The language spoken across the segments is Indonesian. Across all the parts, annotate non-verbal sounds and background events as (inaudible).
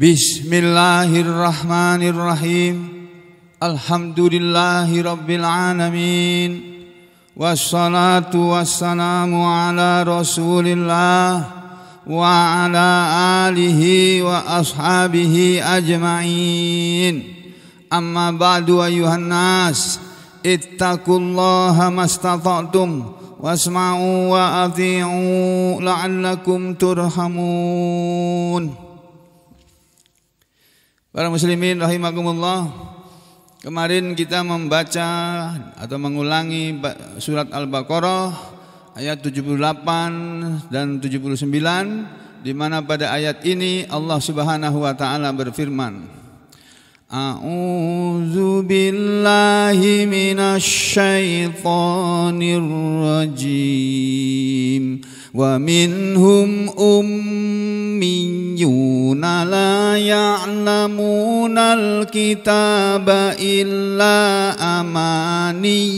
بسم الله الرحمن الرحيم الحمد لله رب العالمين والصلاة والسلام على رسول الله وعلى آله وأصحابه أجمعين أما بعد أيها الناس اتقوا الله ما استطعتم واسمعوا وأطيعوا لعلكم ترحمون Para muslimin rahimakumullah, kemarin kita membaca atau mengulangi surat Al-Baqarah ayat 78 dan 79 di mana pada ayat ini Allah Subhanahu wa taala berfirman A'udzu billahi minasy syaithanir rajim ومنهم أميون لا يعلمون الكتاب إلا أماني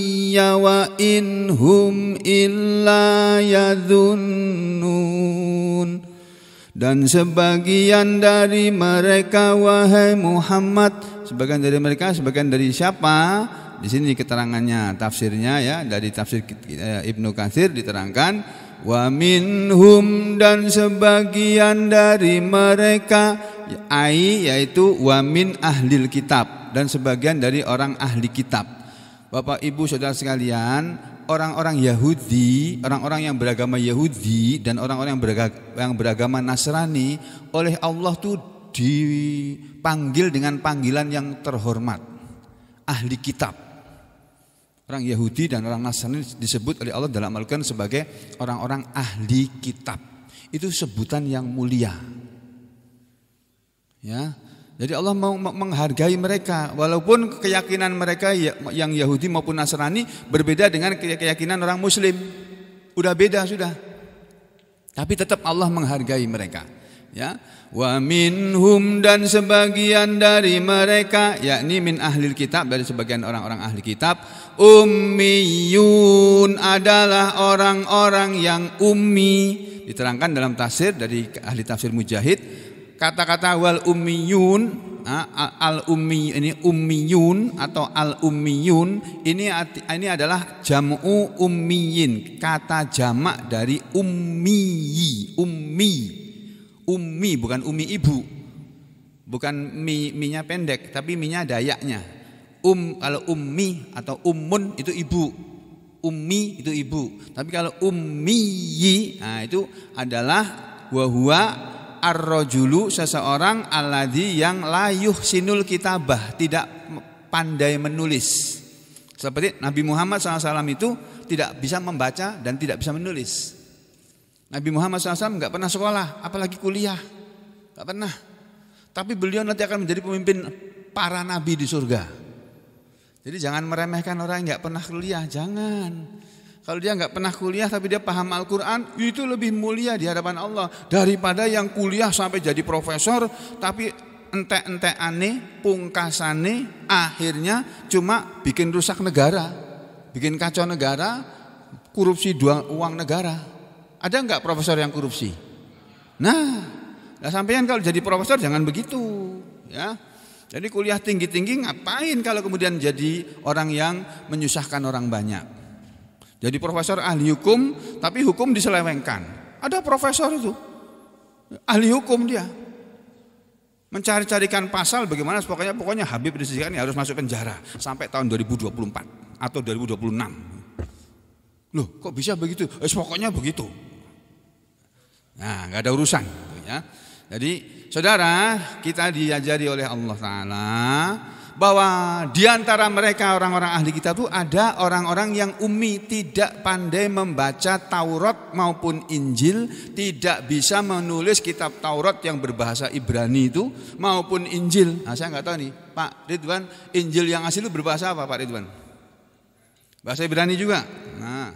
وإن هم إلا يظنون Dan sebagian dari mereka wahai Muhammad Sebagian dari mereka, sebagian dari siapa? Di sini keterangannya, tafsirnya ya Dari tafsir eh, Ibnu Katsir diterangkan Wa minhum dan sebagian dari mereka ai yaitu wa min ahlil kitab dan sebagian dari orang ahli kitab. Bapak Ibu Saudara sekalian, orang-orang Yahudi, orang-orang yang beragama Yahudi dan orang-orang yang beragama, Nasrani oleh Allah tuh dipanggil dengan panggilan yang terhormat, ahli kitab. Orang Yahudi dan orang Nasrani disebut oleh Allah dalam Al-Quran sebagai orang-orang ahli kitab. Itu sebutan yang mulia. Ya, jadi Allah menghargai mereka walaupun keyakinan mereka ya, yang Yahudi maupun Nasrani berbeda dengan keyakinan orang Muslim. Udah beda sudah. Tapi tetap Allah menghargai mereka. Ya, wa minhum dan sebagian dari mereka yakni min ahli kitab dari sebagian orang-orang ahli kitab ummiyun adalah orang-orang yang ummi diterangkan dalam tafsir dari ahli tafsir Mujahid kata-kata wal ummiyun al ummi ini ummiyun atau al ummiyun ini ini adalah jamu ummiyin kata jamak dari ummi ummi ummi bukan ummi ibu bukan mi minya pendek tapi minya dayaknya Um kalau ummi atau ummun itu ibu. Ummi itu ibu. Tapi kalau ummiyi nah itu adalah wahwa arrojulu seseorang aladi yang layuh sinul kitabah tidak pandai menulis. Seperti Nabi Muhammad SAW itu tidak bisa membaca dan tidak bisa menulis. Nabi Muhammad SAW nggak pernah sekolah, apalagi kuliah, nggak pernah. Tapi beliau nanti akan menjadi pemimpin para nabi di surga. Jadi jangan meremehkan orang yang nggak pernah kuliah, jangan. Kalau dia nggak pernah kuliah tapi dia paham Al-Quran, itu lebih mulia di hadapan Allah daripada yang kuliah sampai jadi profesor tapi ente-ente aneh, pungkasane, akhirnya cuma bikin rusak negara, bikin kacau negara, korupsi uang negara. Ada nggak profesor yang korupsi? Nah, nah sampean kalau jadi profesor jangan begitu, ya. Jadi kuliah tinggi-tinggi ngapain kalau kemudian jadi orang yang menyusahkan orang banyak. Jadi profesor ahli hukum tapi hukum diselewengkan. Ada profesor itu ahli hukum dia. Mencari-carikan pasal bagaimana pokoknya pokoknya Habib ini kan ya harus masuk penjara sampai tahun 2024 atau 2026. Loh, kok bisa begitu? Eh, pokoknya begitu. Nah, nggak ada urusan. Ya. Jadi saudara, kita diajari oleh Allah Ta'ala bahwa di antara mereka orang-orang ahli kita itu ada orang-orang yang umi tidak pandai membaca Taurat maupun Injil, tidak bisa menulis kitab Taurat yang berbahasa Ibrani itu maupun Injil. Nah, saya nggak tahu nih, Pak Ridwan, Injil yang asli itu berbahasa apa, Pak Ridwan? Bahasa Ibrani juga. Nah,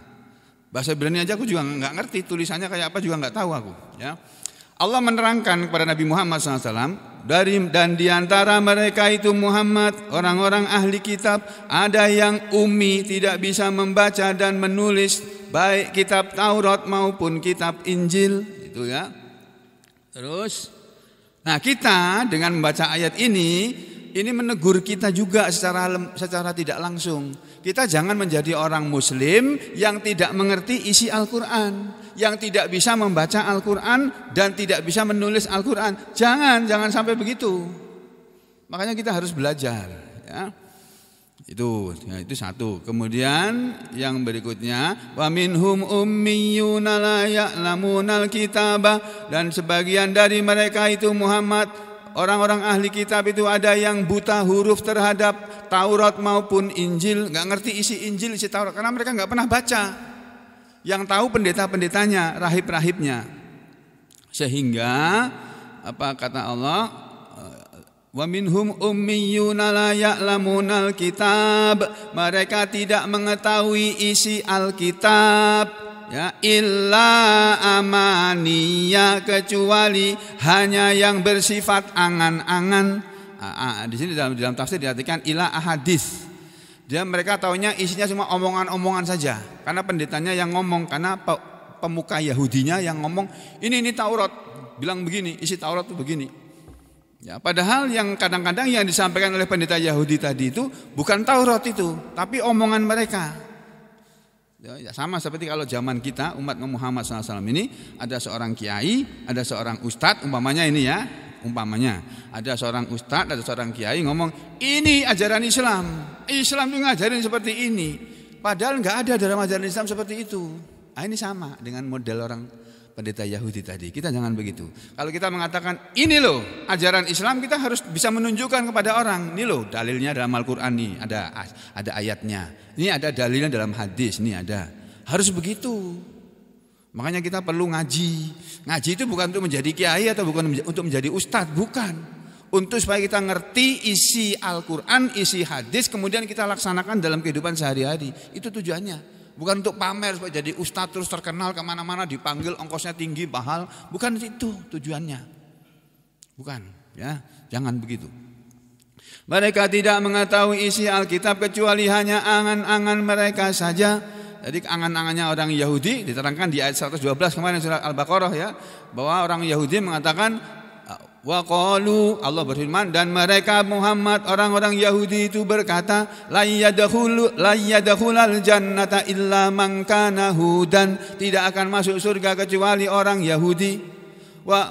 bahasa Ibrani aja aku juga nggak ngerti tulisannya kayak apa juga nggak tahu aku, ya. Allah menerangkan kepada Nabi Muhammad SAW dari dan diantara mereka itu Muhammad orang-orang ahli kitab ada yang umi tidak bisa membaca dan menulis baik kitab Taurat maupun kitab Injil itu ya terus nah kita dengan membaca ayat ini ini menegur kita juga secara secara tidak langsung kita jangan menjadi orang muslim yang tidak mengerti isi Al-Qur'an yang tidak bisa membaca Al-Quran dan tidak bisa menulis Al-Quran. Jangan, jangan sampai begitu. Makanya kita harus belajar. Ya. Itu, ya, itu satu. Kemudian yang berikutnya, wa minhum ummiyuna la kitabah dan sebagian dari mereka itu Muhammad Orang-orang ahli kitab itu ada yang buta huruf terhadap Taurat maupun Injil, nggak ngerti isi Injil, isi Taurat karena mereka nggak pernah baca yang tahu pendeta-pendetanya, rahib-rahibnya. Sehingga apa kata Allah? Wa minhum ummiyuna la ya'lamunal kitab. Mereka tidak mengetahui isi Alkitab. Ya illa amaniya kecuali hanya yang bersifat angan-angan. Ah, ah, di sini dalam dalam tafsir diartikan ila ahadis dia mereka taunya isinya cuma omongan-omongan saja. Karena pendetanya yang ngomong, karena pemuka Yahudinya yang ngomong, ini ini Taurat, bilang begini, isi Taurat itu begini. Ya, padahal yang kadang-kadang yang disampaikan oleh pendeta Yahudi tadi itu bukan Taurat itu, tapi omongan mereka. Ya, ya sama seperti kalau zaman kita umat Muhammad SAW ini ada seorang kiai, ada seorang ustadz umpamanya ini ya, umpamanya ada seorang ustadz ada seorang kiai ngomong ini ajaran Islam Islam itu ngajarin seperti ini padahal nggak ada dalam ajaran Islam seperti itu nah, ini sama dengan model orang pendeta Yahudi tadi kita jangan begitu kalau kita mengatakan ini loh ajaran Islam kita harus bisa menunjukkan kepada orang ini loh dalilnya dalam Al-Quran nih ada ada ayatnya ini ada dalilnya dalam hadis ini ada harus begitu Makanya kita perlu ngaji. Ngaji itu bukan untuk menjadi kiai atau bukan untuk menjadi ustadz, bukan. Untuk supaya kita ngerti isi Al-Quran, isi hadis, kemudian kita laksanakan dalam kehidupan sehari-hari. Itu tujuannya. Bukan untuk pamer supaya jadi ustadz terus terkenal kemana-mana dipanggil ongkosnya tinggi mahal. Bukan itu tujuannya. Bukan ya jangan begitu. Mereka tidak mengetahui isi Alkitab kecuali hanya angan-angan mereka saja jadi angan-angannya orang Yahudi diterangkan di ayat 112 kemarin surat Al-Baqarah ya, bahwa orang Yahudi mengatakan wa qalu Allah berfirman dan mereka Muhammad orang-orang Yahudi itu berkata la yadkhulu la jannata illa man kana hudan tidak akan masuk surga kecuali orang Yahudi wa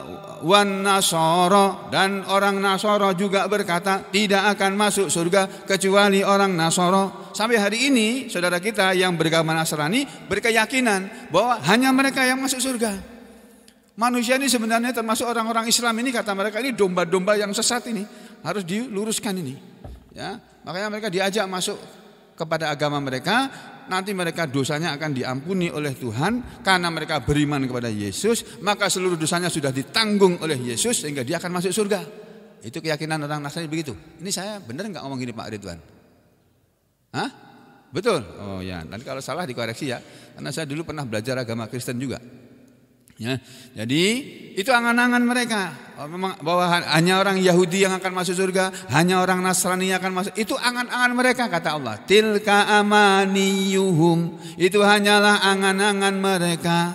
wan nasoro dan orang nasoro juga berkata tidak akan masuk surga kecuali orang nasoro Sampai hari ini saudara kita yang beragama Nasrani berkeyakinan bahwa hanya mereka yang masuk surga. Manusia ini sebenarnya termasuk orang-orang Islam ini kata mereka ini domba-domba yang sesat ini harus diluruskan ini. Ya, makanya mereka diajak masuk kepada agama mereka nanti mereka dosanya akan diampuni oleh Tuhan karena mereka beriman kepada Yesus, maka seluruh dosanya sudah ditanggung oleh Yesus sehingga dia akan masuk surga. Itu keyakinan orang Nasrani begitu. Ini saya benar nggak ngomong gini Pak Ridwan? Hah? Betul? Oh ya, nanti kalau salah dikoreksi ya. Karena saya dulu pernah belajar agama Kristen juga. Ya, jadi itu angan-angan mereka oh, bahwa hanya orang Yahudi yang akan masuk surga, hanya orang Nasrani yang akan masuk. Itu angan-angan mereka kata Allah. Tilka amaniyuhum. Itu hanyalah angan-angan mereka.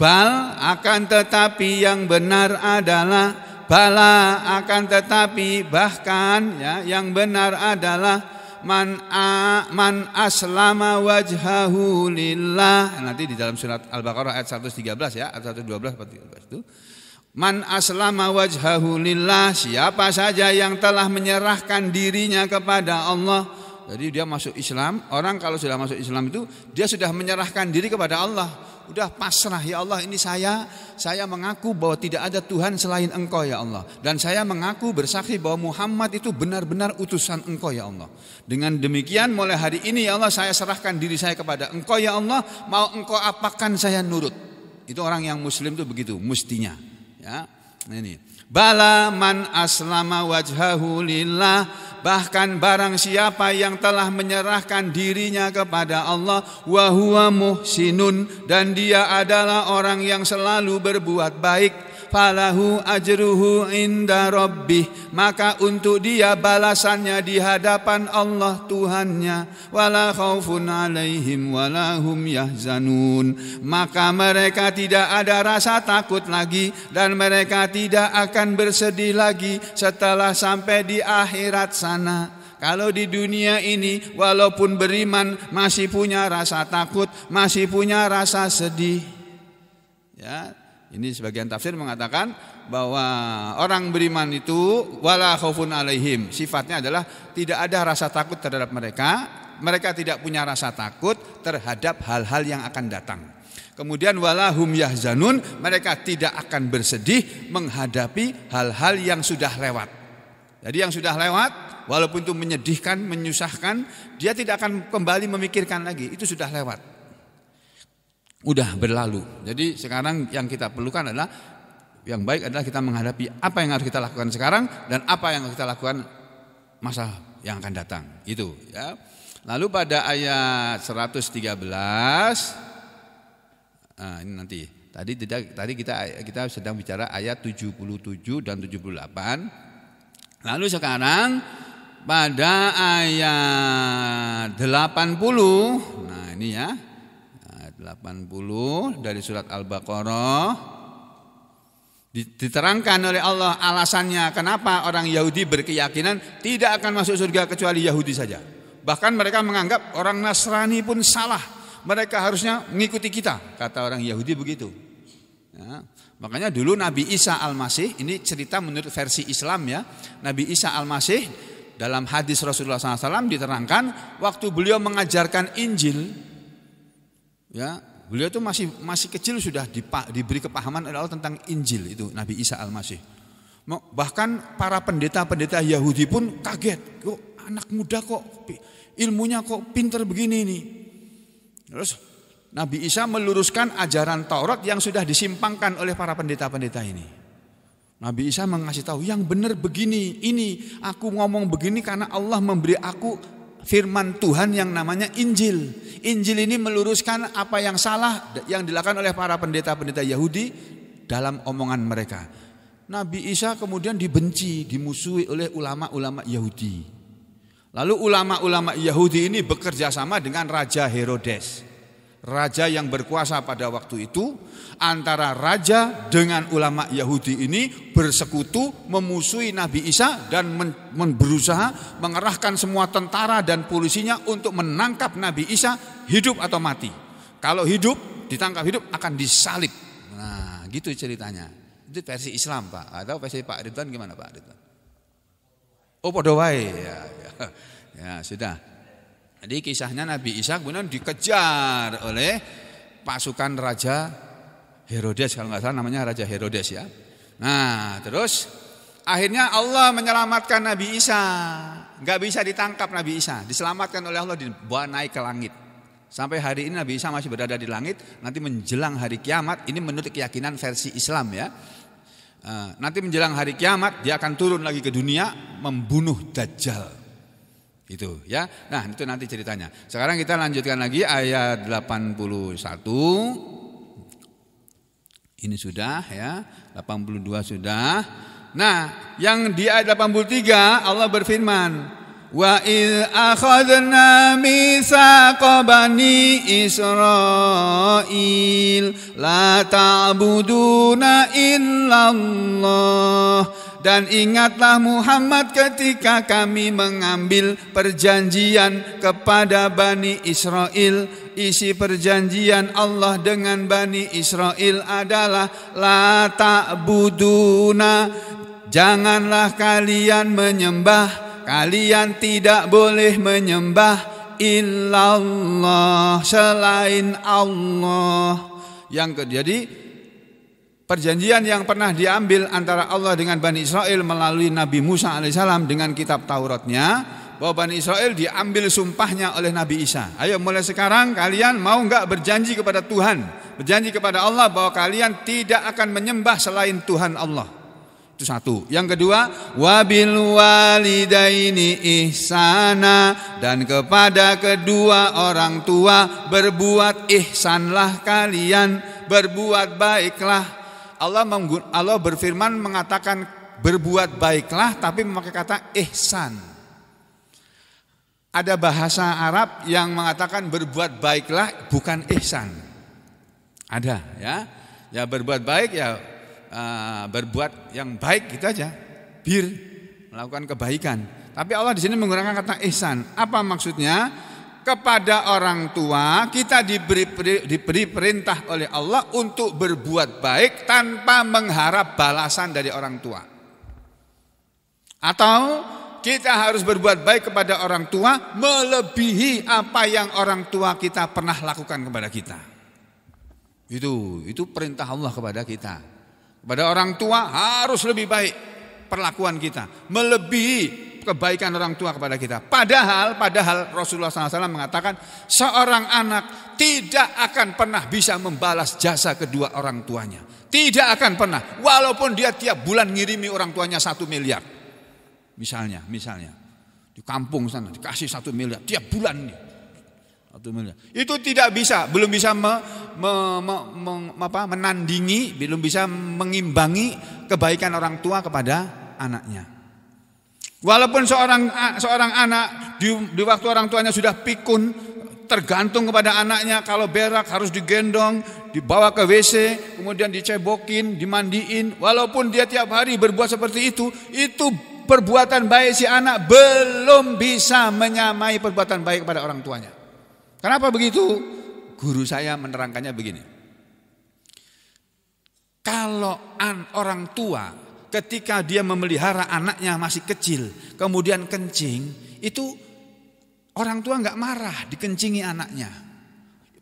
Bal akan tetapi yang benar adalah bala akan tetapi bahkan ya yang benar adalah man a, man aslama wajhahu lillah. Nanti di dalam surat Al-Baqarah ayat 113 ya, ayat 112 113 itu. Man aslama wajhahu lillah, siapa saja yang telah menyerahkan dirinya kepada Allah, jadi dia masuk Islam, orang kalau sudah masuk Islam itu dia sudah menyerahkan diri kepada Allah. Udah pasrah ya Allah ini saya, saya mengaku bahwa tidak ada Tuhan selain Engkau ya Allah. Dan saya mengaku bersaksi bahwa Muhammad itu benar-benar utusan Engkau ya Allah. Dengan demikian mulai hari ini ya Allah saya serahkan diri saya kepada Engkau ya Allah, mau Engkau apakan saya nurut. Itu orang yang muslim itu begitu mestinya. Ya. Ini. Bala man aslama wajhahu lillah bahkan barang siapa yang telah menyerahkan dirinya kepada Allah wa huwa muhsinun dan dia adalah orang yang selalu berbuat baik falahu ajruhu inda rabbih maka untuk dia balasannya di hadapan Allah Tuhannya wala khaufun alaihim wala hum yahzanun maka mereka tidak ada rasa takut lagi dan mereka tidak akan bersedih lagi setelah sampai di akhirat sana kalau di dunia ini walaupun beriman masih punya rasa takut, masih punya rasa sedih. Ya, ini sebagian tafsir mengatakan bahwa orang beriman itu wala khaufun alaihim. Sifatnya adalah tidak ada rasa takut terhadap mereka, mereka tidak punya rasa takut terhadap hal-hal yang akan datang. Kemudian wala hum yahzanun, mereka tidak akan bersedih menghadapi hal-hal yang sudah lewat. Jadi yang sudah lewat walaupun itu menyedihkan, menyusahkan, dia tidak akan kembali memikirkan lagi, itu sudah lewat udah berlalu. Jadi sekarang yang kita perlukan adalah yang baik adalah kita menghadapi apa yang harus kita lakukan sekarang dan apa yang harus kita lakukan masa yang akan datang. Itu ya. Lalu pada ayat 113 nah ini nanti tadi tidak tadi kita kita sedang bicara ayat 77 dan 78. Lalu sekarang pada ayat 80 nah ini ya 80 dari surat Al-Baqarah Diterangkan oleh Allah alasannya kenapa orang Yahudi berkeyakinan tidak akan masuk surga kecuali Yahudi saja. Bahkan mereka menganggap orang Nasrani pun salah. Mereka harusnya mengikuti kita, kata orang Yahudi begitu. Ya. Makanya dulu Nabi Isa Al-Masih, ini cerita menurut versi Islam ya. Nabi Isa Al-Masih dalam hadis Rasulullah SAW diterangkan, waktu beliau mengajarkan Injil, Ya, beliau itu masih masih kecil sudah dipa, diberi kepahaman oleh Allah tentang Injil itu Nabi Isa Al-Masih. Bahkan para pendeta-pendeta Yahudi pun kaget, kok anak muda kok ilmunya kok pinter begini ini. Terus Nabi Isa meluruskan ajaran Taurat yang sudah disimpangkan oleh para pendeta-pendeta ini. Nabi Isa mengasih tahu yang benar begini, ini aku ngomong begini karena Allah memberi aku firman Tuhan yang namanya Injil. Injil ini meluruskan apa yang salah yang dilakukan oleh para pendeta-pendeta Yahudi dalam omongan mereka. Nabi Isa kemudian dibenci, dimusuhi oleh ulama-ulama Yahudi. Lalu ulama-ulama Yahudi ini bekerja sama dengan Raja Herodes raja yang berkuasa pada waktu itu antara raja dengan ulama Yahudi ini bersekutu memusuhi Nabi Isa dan men, berusaha mengerahkan semua tentara dan polisinya untuk menangkap Nabi Isa hidup atau mati. Kalau hidup ditangkap hidup akan disalib. Nah, gitu ceritanya. Itu versi Islam, Pak. Atau versi Pak Ridwan gimana, Pak Ridwan? Oh, podo wae. Ya, ya. ya, sudah. Jadi kisahnya Nabi Isa kemudian dikejar oleh pasukan Raja Herodes kalau nggak salah namanya Raja Herodes ya. Nah terus akhirnya Allah menyelamatkan Nabi Isa. Nggak bisa ditangkap Nabi Isa, diselamatkan oleh Allah dibawa naik ke langit. Sampai hari ini Nabi Isa masih berada di langit. Nanti menjelang hari kiamat, ini menurut keyakinan versi Islam ya. Eh, nanti menjelang hari kiamat dia akan turun lagi ke dunia membunuh Dajjal. Itu ya. Nah, itu nanti ceritanya. Sekarang kita lanjutkan lagi ayat 81. Ini sudah ya, 82 sudah. Nah, yang di ayat 83 Allah berfirman, Wa il akhadna mitsaqa bani Israil la ta'buduna illallah dan ingatlah Muhammad ketika kami mengambil perjanjian kepada Bani Israel. Isi perjanjian Allah dengan Bani Israel adalah La ta'buduna Janganlah kalian menyembah Kalian tidak boleh menyembah Illallah selain Allah Yang kedua, jadi perjanjian yang pernah diambil antara Allah dengan Bani Israel melalui Nabi Musa alaihissalam dengan kitab Tauratnya bahwa Bani Israel diambil sumpahnya oleh Nabi Isa. Ayo mulai sekarang kalian mau nggak berjanji kepada Tuhan, berjanji kepada Allah bahwa kalian tidak akan menyembah selain Tuhan Allah. Itu satu. Yang kedua, wabil walidaini ihsana dan kepada kedua orang tua berbuat ihsanlah kalian, berbuat baiklah Allah Allah berfirman mengatakan berbuat baiklah tapi memakai kata ihsan. Ada bahasa Arab yang mengatakan berbuat baiklah bukan ihsan. Ada ya. Ya berbuat baik ya uh, berbuat yang baik gitu aja. Bir melakukan kebaikan. Tapi Allah di sini menggunakan kata ihsan. Apa maksudnya? kepada orang tua kita diberi, diberi perintah oleh Allah untuk berbuat baik tanpa mengharap balasan dari orang tua. Atau kita harus berbuat baik kepada orang tua melebihi apa yang orang tua kita pernah lakukan kepada kita. Itu itu perintah Allah kepada kita. Kepada orang tua harus lebih baik perlakuan kita, melebihi kebaikan orang tua kepada kita. Padahal, padahal Rasulullah SAW mengatakan seorang anak tidak akan pernah bisa membalas jasa kedua orang tuanya. Tidak akan pernah, walaupun dia tiap bulan ngirimi orang tuanya satu miliar. Misalnya, misalnya di kampung sana dikasih satu miliar tiap bulan nih. Satu miliar. Itu tidak bisa, belum bisa me, me, me, me, apa, menandingi, belum bisa mengimbangi kebaikan orang tua kepada anaknya. Walaupun seorang seorang anak di, di waktu orang tuanya sudah pikun, tergantung kepada anaknya, kalau berak harus digendong, dibawa ke WC, kemudian dicebokin, dimandiin, walaupun dia tiap hari berbuat seperti itu, itu perbuatan baik si anak belum bisa menyamai perbuatan baik kepada orang tuanya. Kenapa begitu? Guru saya menerangkannya begini. Kalau an, orang tua ketika dia memelihara anaknya masih kecil, kemudian kencing, itu orang tua nggak marah dikencingi anaknya.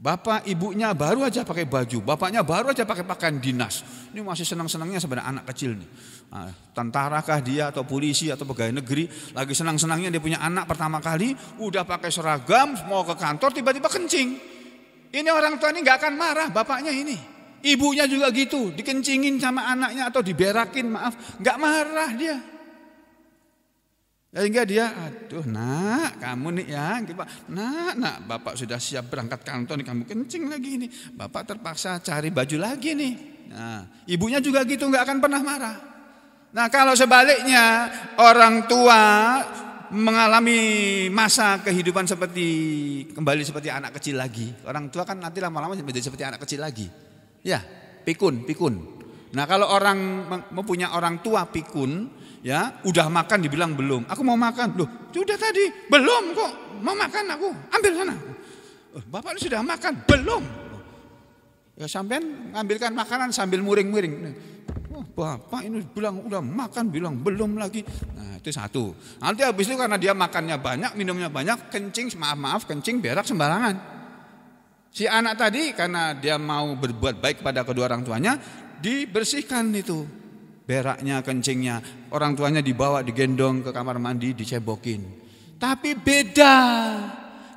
Bapak ibunya baru aja pakai baju, bapaknya baru aja pakai pakaian dinas. Ini masih senang-senangnya sebenarnya anak kecil nih. Nah, Tentara kah dia atau polisi atau pegawai negeri lagi senang-senangnya dia punya anak pertama kali udah pakai seragam mau ke kantor tiba-tiba kencing. Ini orang tua ini nggak akan marah bapaknya ini. Ibunya juga gitu, dikencingin sama anaknya atau diberakin, maaf, nggak marah dia. Sehingga dia, aduh nak, kamu nih ya, gitu, nak, nak, bapak sudah siap berangkat kantor, nih, kamu kencing lagi nih, Bapak terpaksa cari baju lagi nih. Nah, ibunya juga gitu, nggak akan pernah marah. Nah kalau sebaliknya orang tua mengalami masa kehidupan seperti kembali seperti anak kecil lagi. Orang tua kan nanti lama-lama menjadi seperti anak kecil lagi. Ya, pikun, pikun. Nah kalau orang mempunyai orang tua pikun, ya udah makan dibilang belum. Aku mau makan, loh sudah ya tadi belum kok mau makan aku ambil sana. Eh, bapak sudah makan belum? Ya sampean ngambilkan makanan sambil muring-muring. Nah, oh, bapak ini bilang udah makan bilang belum lagi. Nah itu satu. Nanti habis itu karena dia makannya banyak minumnya banyak kencing maaf maaf kencing berak sembarangan. Si anak tadi karena dia mau berbuat baik kepada kedua orang tuanya, dibersihkan itu beraknya, kencingnya. Orang tuanya dibawa, digendong ke kamar mandi, dicebokin. Tapi beda.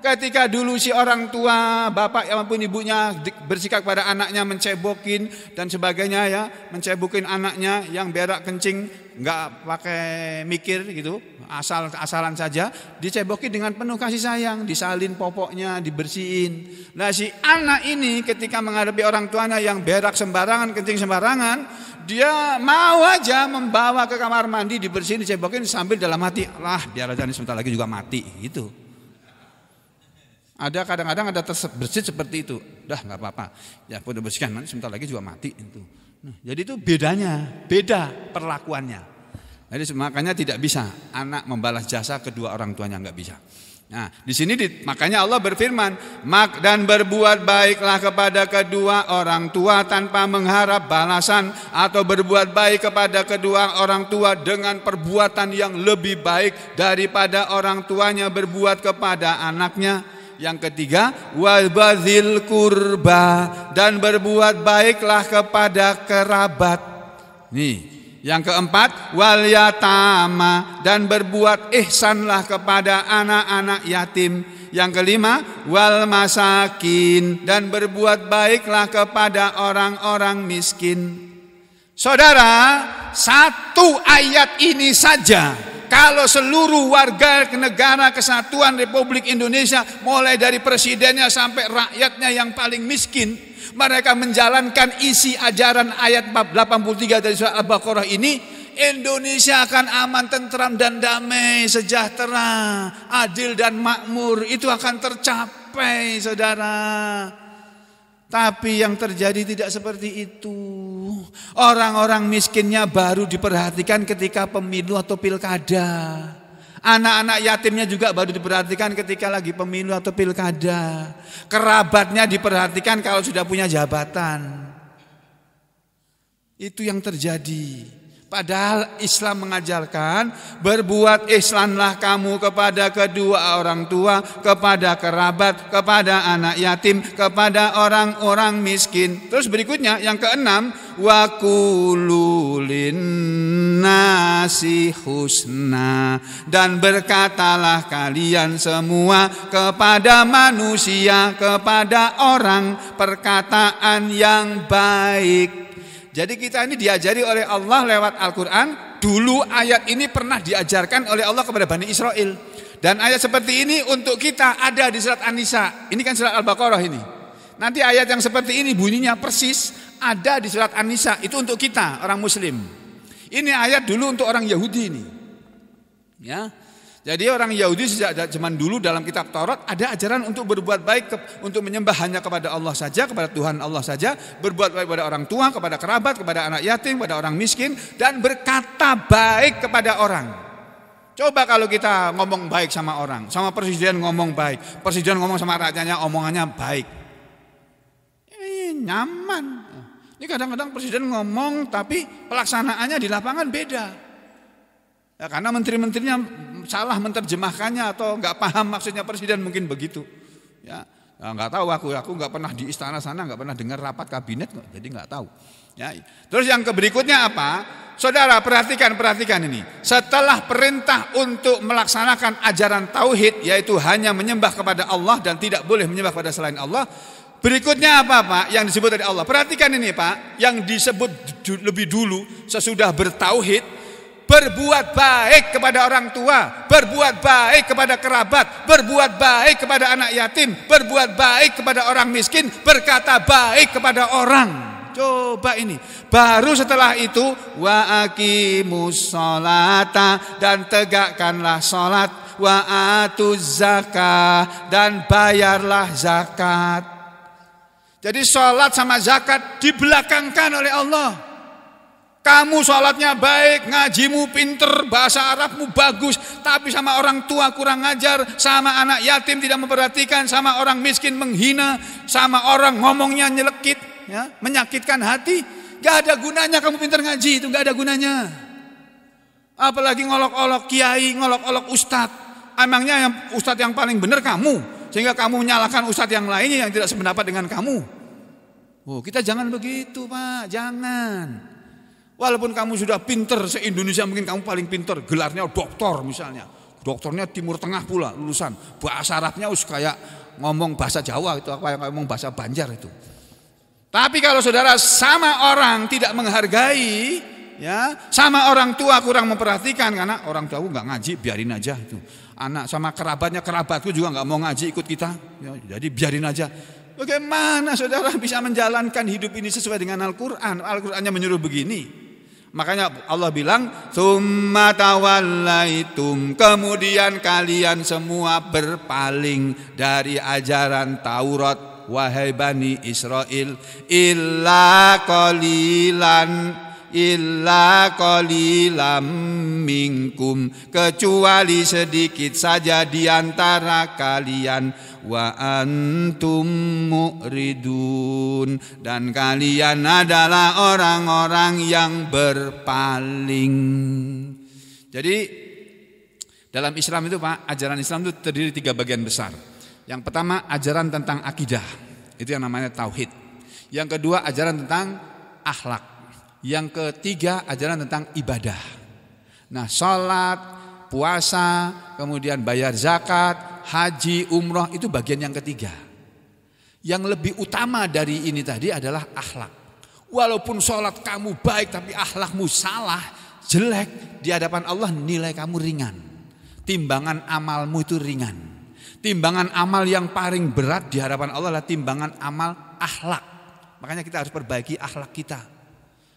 Ketika dulu si orang tua, bapak maupun ibunya bersikap pada anaknya mencebokin dan sebagainya ya, mencebokin anaknya yang berak kencing nggak pakai mikir gitu, asal asalan saja, dicebokin dengan penuh kasih sayang, disalin popoknya, dibersihin. Nah, si anak ini ketika menghadapi orang tuanya yang berak sembarangan, kencing sembarangan, dia mau aja membawa ke kamar mandi dibersihin, dicebokin sambil dalam hati, lah biar aja ini sebentar lagi juga mati gitu. Ada kadang-kadang ada terbersih seperti itu. Dah nggak apa-apa. Ya pun bersihkan. nanti sebentar lagi juga mati itu. Nah, jadi itu bedanya, beda perlakuannya. Jadi makanya tidak bisa anak membalas jasa kedua orang tuanya nggak bisa. Nah, di sini makanya Allah berfirman, "Mak dan berbuat baiklah kepada kedua orang tua tanpa mengharap balasan atau berbuat baik kepada kedua orang tua dengan perbuatan yang lebih baik daripada orang tuanya berbuat kepada anaknya." Yang ketiga, wabazil kurba dan berbuat baiklah kepada kerabat. Nih. Yang keempat, wal yatama dan berbuat ihsanlah kepada anak-anak yatim. Yang kelima, wal masakin dan berbuat baiklah kepada orang-orang miskin. Saudara, satu ayat ini saja kalau seluruh warga negara kesatuan Republik Indonesia mulai dari presidennya sampai rakyatnya yang paling miskin mereka menjalankan isi ajaran ayat 83 dari surat Al-Baqarah ini Indonesia akan aman, tentram dan damai, sejahtera, adil dan makmur. Itu akan tercapai, saudara. Tapi yang terjadi tidak seperti itu. Orang-orang miskinnya baru diperhatikan ketika pemilu atau pilkada. Anak-anak yatimnya juga baru diperhatikan ketika lagi pemilu atau pilkada. Kerabatnya diperhatikan kalau sudah punya jabatan. Itu yang terjadi. Padahal Islam mengajarkan berbuat Islamlah kamu kepada kedua orang tua, kepada kerabat, kepada anak yatim, kepada orang-orang miskin. Terus berikutnya yang keenam wa kululin nasi husna dan berkatalah kalian semua kepada manusia, kepada orang perkataan yang baik. Jadi kita ini diajari oleh Allah lewat Al-Quran. Dulu ayat ini pernah diajarkan oleh Allah kepada Bani Israel. Dan ayat seperti ini untuk kita ada di surat An-Nisa. Ini kan surat Al-Baqarah ini. Nanti ayat yang seperti ini bunyinya persis ada di surat An-Nisa. Itu untuk kita orang Muslim. Ini ayat dulu untuk orang Yahudi ini. Ya, jadi orang Yahudi sejak zaman dulu dalam kitab Taurat ada ajaran untuk berbuat baik untuk menyembah hanya kepada Allah saja, kepada Tuhan Allah saja, berbuat baik kepada orang tua, kepada kerabat, kepada anak yatim, kepada orang miskin dan berkata baik kepada orang. Coba kalau kita ngomong baik sama orang, sama presiden ngomong baik, presiden ngomong sama rakyatnya omongannya baik. Ini nyaman. Ini kadang-kadang presiden ngomong tapi pelaksanaannya di lapangan beda. Ya, karena menteri-menterinya salah menerjemahkannya atau nggak paham maksudnya presiden mungkin begitu. Ya, ya, nggak tahu aku, aku nggak pernah di istana sana, nggak pernah dengar rapat kabinet, jadi nggak tahu. Ya. Terus yang berikutnya apa? Saudara perhatikan perhatikan ini. Setelah perintah untuk melaksanakan ajaran tauhid yaitu hanya menyembah kepada Allah dan tidak boleh menyembah kepada selain Allah, Berikutnya apa Pak yang disebut dari Allah? Perhatikan ini Pak, yang disebut lebih dulu sesudah bertauhid berbuat baik kepada orang tua, berbuat baik kepada kerabat, berbuat baik kepada anak yatim, berbuat baik kepada orang miskin, berkata baik kepada orang. Coba ini. Baru setelah itu wa aqimus dan tegakkanlah salat wa atuz zakah dan bayarlah zakat. Jadi salat sama zakat dibelakangkan oleh Allah. Kamu sholatnya baik, ngajimu pinter, bahasa Arabmu bagus, tapi sama orang tua kurang ngajar, sama anak yatim tidak memperhatikan, sama orang miskin menghina, sama orang ngomongnya nyelekit, ya, menyakitkan hati. Gak ada gunanya kamu pinter ngaji, itu gak ada gunanya. Apalagi ngolok-olok kiai, ngolok-olok ustad, Emangnya yang ustad yang paling benar kamu, sehingga kamu menyalahkan ustad yang lainnya yang tidak sependapat dengan kamu. Oh, kita jangan begitu pak, jangan. Walaupun kamu sudah pinter se-Indonesia mungkin kamu paling pinter, gelarnya doktor misalnya. Doktornya Timur Tengah pula lulusan. Bahasa Arabnya us kayak ngomong bahasa Jawa itu apa yang ngomong bahasa Banjar itu. Tapi kalau saudara sama orang tidak menghargai, ya sama orang tua kurang memperhatikan karena orang tua nggak ngaji biarin aja itu. Anak sama kerabatnya kerabatku juga nggak mau ngaji ikut kita, ya, jadi biarin aja. Bagaimana saudara bisa menjalankan hidup ini sesuai dengan Al-Quran? Al-Qurannya menyuruh begini. Makanya Allah bilang, "Tsumma Kemudian kalian semua berpaling dari ajaran Taurat wahai Bani Israel illa qalilan illa qalilam minkum kecuali sedikit saja di antara kalian wa antum mu'ridun dan kalian adalah orang-orang yang berpaling. Jadi dalam Islam itu Pak, ajaran Islam itu terdiri tiga bagian besar. Yang pertama ajaran tentang akidah, itu yang namanya tauhid. Yang kedua ajaran tentang akhlak. Yang ketiga ajaran tentang ibadah. Nah, salat, puasa, kemudian bayar zakat, haji, umroh itu bagian yang ketiga. Yang lebih utama dari ini tadi adalah akhlak. Walaupun sholat kamu baik tapi akhlakmu salah, jelek, di hadapan Allah nilai kamu ringan. Timbangan amalmu itu ringan. Timbangan amal yang paling berat di hadapan Allah adalah timbangan amal akhlak. Makanya kita harus perbaiki akhlak kita.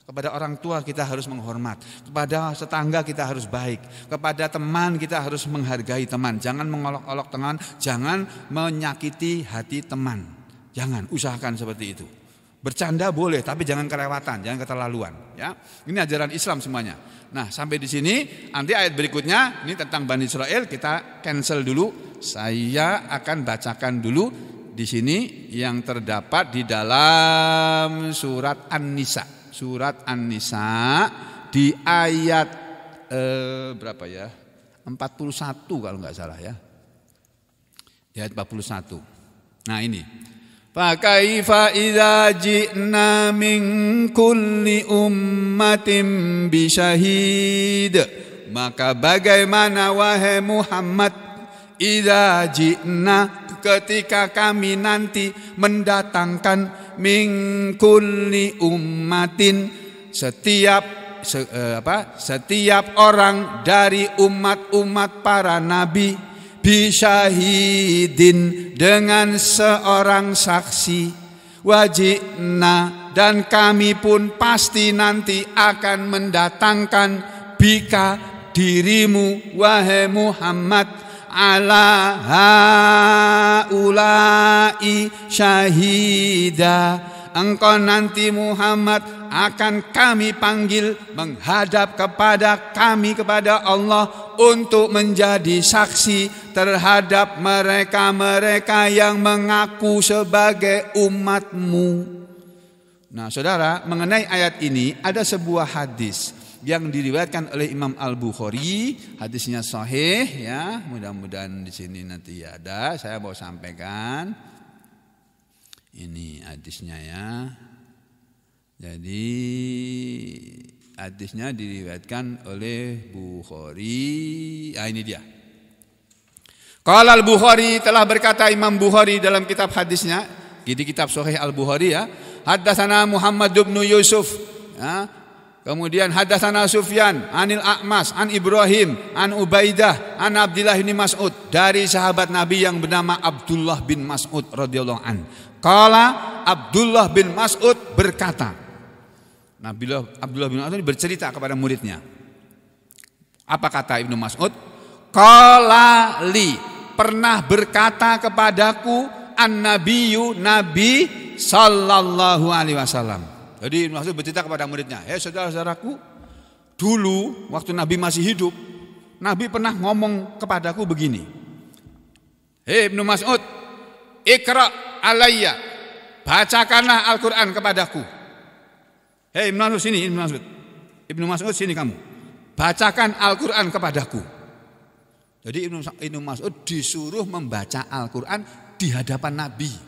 Kepada orang tua kita harus menghormat, kepada tetangga kita harus baik, kepada teman kita harus menghargai teman. Jangan mengolok-olok teman, jangan menyakiti hati teman. Jangan usahakan seperti itu. Bercanda boleh, tapi jangan kelewatan, jangan keterlaluan. Ya, ini ajaran Islam semuanya. Nah, sampai di sini, nanti ayat berikutnya ini tentang Bani Israel kita cancel dulu. Saya akan bacakan dulu di sini yang terdapat di dalam surat An-Nisa surat An-Nisa di ayat eh, berapa ya? 41 kalau nggak salah ya. Di ayat 41. Nah ini. idza ji'na min kulli ummatin bi syahid. maka bagaimana wahai Muhammad Ida jina ketika kami nanti mendatangkan mingkuni umatin setiap se, eh, apa setiap orang dari umat-umat para nabi bisa hidin dengan seorang saksi wajibna dan kami pun pasti nanti akan mendatangkan bika dirimu wahai Muhammad ala haulai syahida engkau nanti Muhammad akan kami panggil menghadap kepada kami kepada Allah untuk menjadi saksi terhadap mereka-mereka yang mengaku sebagai umatmu. Nah saudara mengenai ayat ini ada sebuah hadis yang diriwayatkan oleh Imam Al Bukhari hadisnya sahih ya mudah-mudahan di sini nanti ada saya mau sampaikan ini hadisnya ya jadi hadisnya diriwayatkan oleh Bukhari ah ini dia Qala al-Bukhari telah berkata Imam Bukhari dalam kitab hadisnya di kitab Sahih Al-Bukhari ya. Haddatsana Muhammad bin Yusuf ya. Kemudian hadasana Sufyan anil Akmas an Ibrahim an Ubaidah an Abdullah bin Mas'ud dari sahabat Nabi yang bernama Abdullah bin Mas'ud radhiyallahu an. Kala Abdullah bin Mas'ud berkata. Nabi Abdullah bin Mas'ud bercerita kepada muridnya. Apa kata Ibnu Mas'ud? Kala li pernah berkata kepadaku an nabiyyu Nabi sallallahu alaihi wasallam jadi Mas'ud bercerita kepada muridnya, "Ya saudara-saudaraku, dulu waktu Nabi masih hidup, Nabi pernah ngomong kepadaku begini. Hei Ibnu Mas'ud, ikra alayya. Bacakanlah Al-Qur'an kepadaku. Hei Ibnu Mas'ud sini, Ibnu Mas'ud. Ibnu Mas'ud sini kamu. Bacakan Al-Qur'an kepadaku. Jadi Ibnu Mas'ud disuruh membaca Al-Qur'an di hadapan Nabi.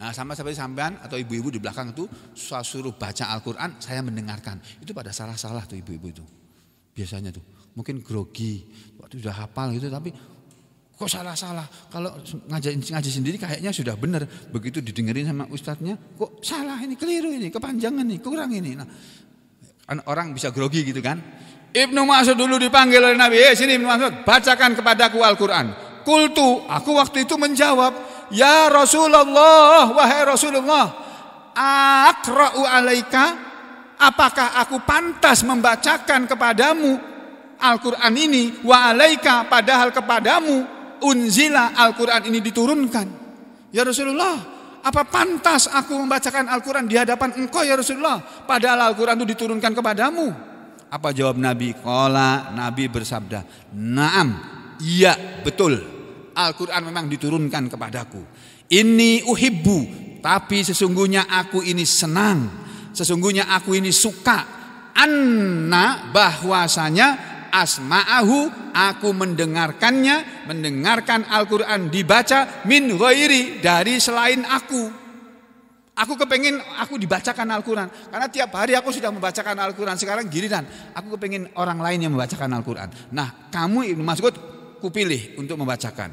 Nah, sama seperti sampean atau ibu-ibu di belakang itu suruh, suruh baca Al-Qur'an, saya mendengarkan. Itu pada salah-salah tuh ibu-ibu itu. Biasanya tuh mungkin grogi, waktu sudah hafal gitu tapi kok salah-salah. Kalau ngaji ngaji sendiri kayaknya sudah benar. Begitu didengerin sama ustadznya, kok salah ini, keliru ini, kepanjangan ini, kurang ini. Nah, kan orang bisa grogi gitu kan. Ibnu Mas'ud dulu dipanggil oleh Nabi, "Eh, sini Ibnu Mas'ud, bacakan kepadaku Al-Qur'an." Kultu, aku waktu itu menjawab, Ya Rasulullah, wahai Rasulullah, akra'u alaika, apakah aku pantas membacakan kepadamu Al-Quran ini, wa alaika, padahal kepadamu unzila Al-Quran ini diturunkan. Ya Rasulullah, apa pantas aku membacakan Al-Quran di hadapan engkau ya Rasulullah, padahal Al-Quran itu diturunkan kepadamu? Apa jawab Nabi? Kola Nabi bersabda, Naam, iya betul. Al-Quran memang diturunkan kepadaku. Ini uhibbu, tapi sesungguhnya aku ini senang. Sesungguhnya aku ini suka. Anna bahwasanya asma'ahu aku mendengarkannya mendengarkan Al-Quran dibaca min ghairi dari selain aku Aku kepengen aku dibacakan Al-Quran Karena tiap hari aku sudah membacakan Al-Quran Sekarang giliran Aku kepengen orang lain yang membacakan Al-Quran Nah kamu Ibn Mas'ud kupilih untuk membacakan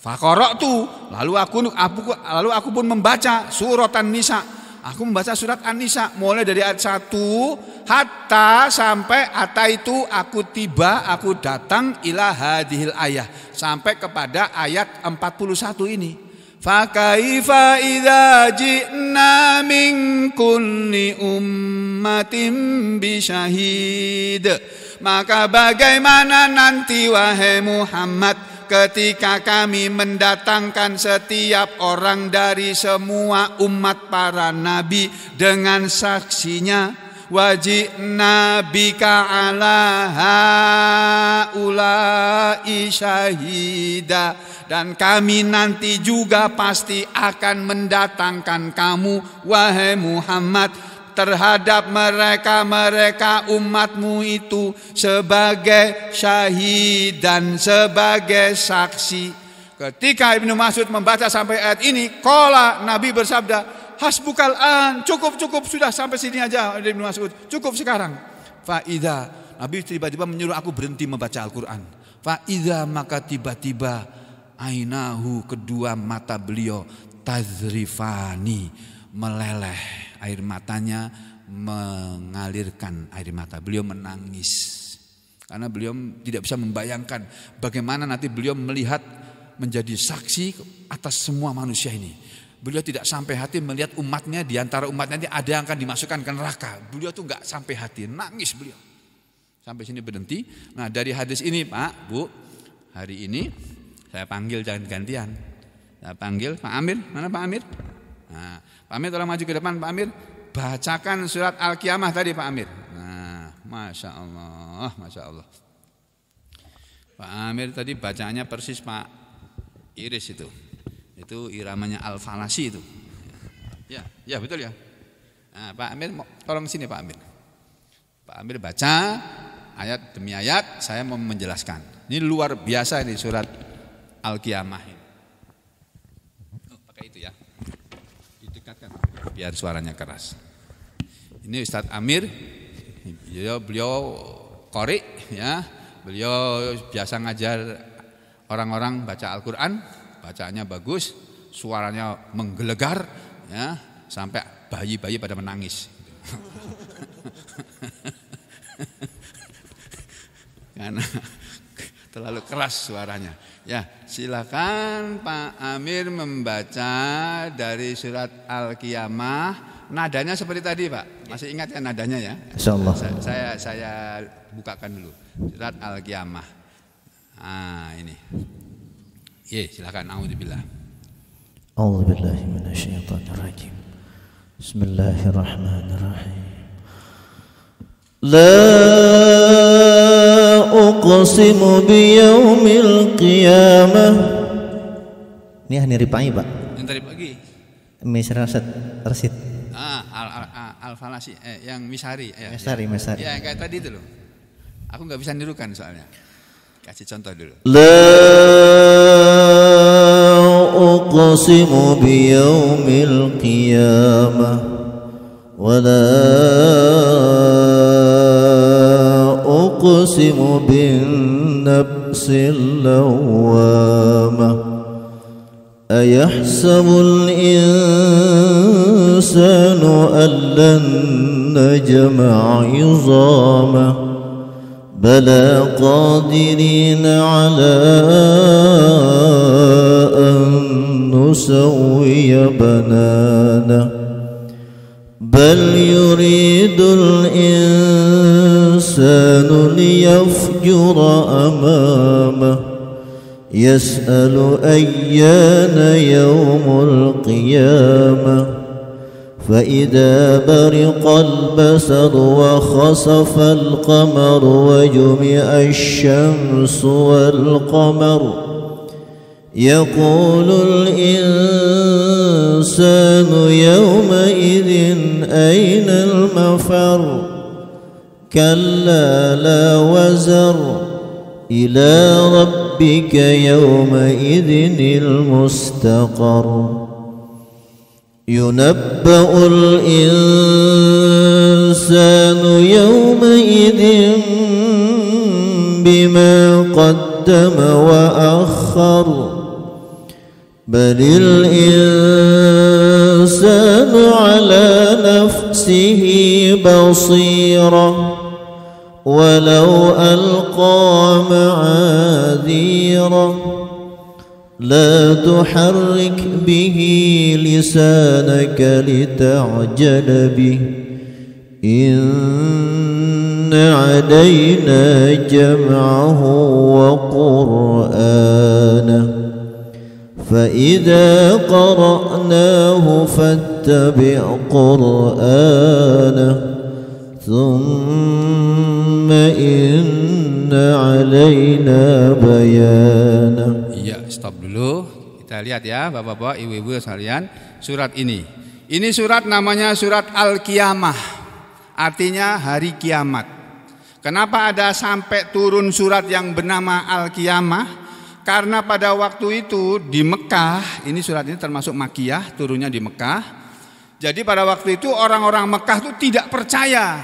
Fakorok tu, lalu aku, aku lalu aku pun membaca surat An-Nisa. Aku membaca surat An-Nisa mulai dari ayat satu hatta sampai hatta itu aku tiba, aku datang ilah hadhil ayah sampai kepada ayat 41 ini. Fakaifa idza ji'na min kulli ummatin bi Maka bagaimana nanti wahai Muhammad ketika kami mendatangkan setiap orang dari semua umat para nabi dengan saksinya wajib nabi ka'ala haulai syahida dan kami nanti juga pasti akan mendatangkan kamu wahai Muhammad terhadap mereka-mereka umatmu itu sebagai syahid dan sebagai saksi. Ketika Ibnu Mas'ud membaca sampai ayat ini, kola Nabi bersabda, hasbukal an, cukup-cukup sudah sampai sini aja Ibnu Mas'ud, cukup sekarang. Faida, Nabi tiba-tiba menyuruh aku berhenti membaca Al-Quran. Faida maka tiba-tiba ainahu kedua mata beliau tazrifani meleleh air matanya mengalirkan air mata. Beliau menangis. Karena beliau tidak bisa membayangkan bagaimana nanti beliau melihat menjadi saksi atas semua manusia ini. Beliau tidak sampai hati melihat umatnya di antara umatnya ada yang akan dimasukkan ke neraka. Beliau tuh nggak sampai hati, nangis beliau. Sampai sini berhenti. Nah dari hadis ini Pak, Bu, hari ini saya panggil jangan gantian. Saya panggil Pak Amir, mana Pak Amir? Nah, Pak Amir tolong maju ke depan Pak Amir bacakan surat Al-Qiyamah tadi Pak Amir. Nah, masya Allah, masya Allah. Pak Amir tadi bacanya persis Pak Iris itu. Itu iramanya Al-Falasi itu. Ya, ya betul ya. Nah, Pak Amir tolong sini Pak Amir. Pak Amir baca ayat demi ayat saya mau menjelaskan. Ini luar biasa ini surat Al-Qiyamah ini. Oh, pakai itu ya biar suaranya keras. Ini Ustadz Amir, beliau, beliau kori, ya, beliau biasa ngajar orang-orang baca Al-Quran, bacaannya bagus, suaranya menggelegar, ya, sampai bayi-bayi pada menangis. (laughs) Karena terlalu keras suaranya. Ya, silakan Pak Amir membaca dari surat Al-Qiyamah. Nadanya seperti tadi, Pak. Masih ingat ya nadanya ya? Insyaallah. Saya, saya saya bukakan dulu. Surat Al-Qiyamah. Ah, ini. Ye, silakan auzubillah. A'udzubillahi minasyaitonirrajim. Bismillahirrahmanirrahim. La uqsimu biyaumil qiyamah Ini hanya ripai pak Yang tadi pagi Misal Rasid Rasid Ah, al, falasi eh, yang misari ya. misari misari ya kayak tadi itu loh aku nggak bisa nirukan soalnya kasih contoh dulu la uqsimu biyaumil qiyamah wa أقسم بالنفس اللوامة أيحسب الإنسان أن لن نجمع عظامه بلى قادرين على أن نسوي بنانه بل يريد الإنسان ليفجر أمامه يسأل أيان يوم القيامة فإذا برق البصر وخسف القمر وجمع الشمس والقمر يقول الإنسان الإنسان يومئذ أين المفر كلا لا وزر إلى ربك يومئذ المستقر ينبأ الإنسان يومئذ بما قدم وأخر بل الإنسان على نفسه بصيرة ولو ألقى معاذيرة لا تحرك به لسانك لتعجل به إن علينا جمعه وقرآنه فإذا قرأناه فاتبع قرآنه ثم إن علينا بيانه Ya, stop dulu. Kita lihat ya Bapak-bapak, Ibu-ibu sekalian, surat ini. Ini surat namanya surat Al-Qiyamah. Artinya hari kiamat. Kenapa ada sampai turun surat yang bernama Al-Qiyamah? Karena pada waktu itu di Mekah, ini surat ini termasuk Makiyah, turunnya di Mekah. Jadi pada waktu itu orang-orang Mekah itu tidak percaya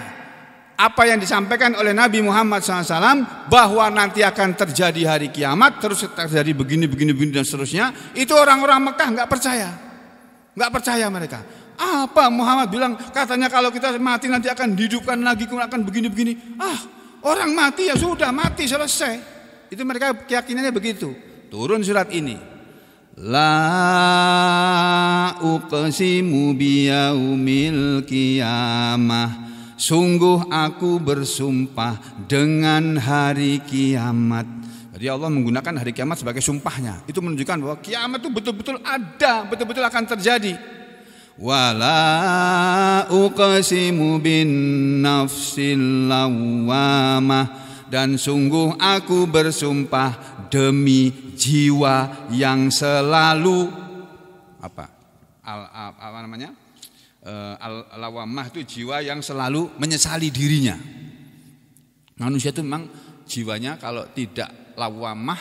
apa yang disampaikan oleh Nabi Muhammad SAW bahwa nanti akan terjadi hari kiamat terus terjadi begini begini begini dan seterusnya itu orang-orang Mekah nggak percaya nggak percaya mereka apa Muhammad bilang katanya kalau kita mati nanti akan dihidupkan lagi kemudian akan begini begini ah orang mati ya sudah mati selesai itu mereka keyakinannya begitu. Turun surat ini. La uqsimu biyaumil qiyamah. Sungguh aku bersumpah dengan hari kiamat. Jadi Allah menggunakan hari kiamat sebagai sumpahnya. Itu menunjukkan bahwa kiamat itu betul-betul ada, betul-betul akan terjadi. Wala uqsimu bin nafsil lawamah dan sungguh aku bersumpah demi jiwa yang selalu apa al, apa namanya eh, alawamah itu jiwa yang selalu menyesali dirinya manusia itu memang jiwanya kalau tidak lawamah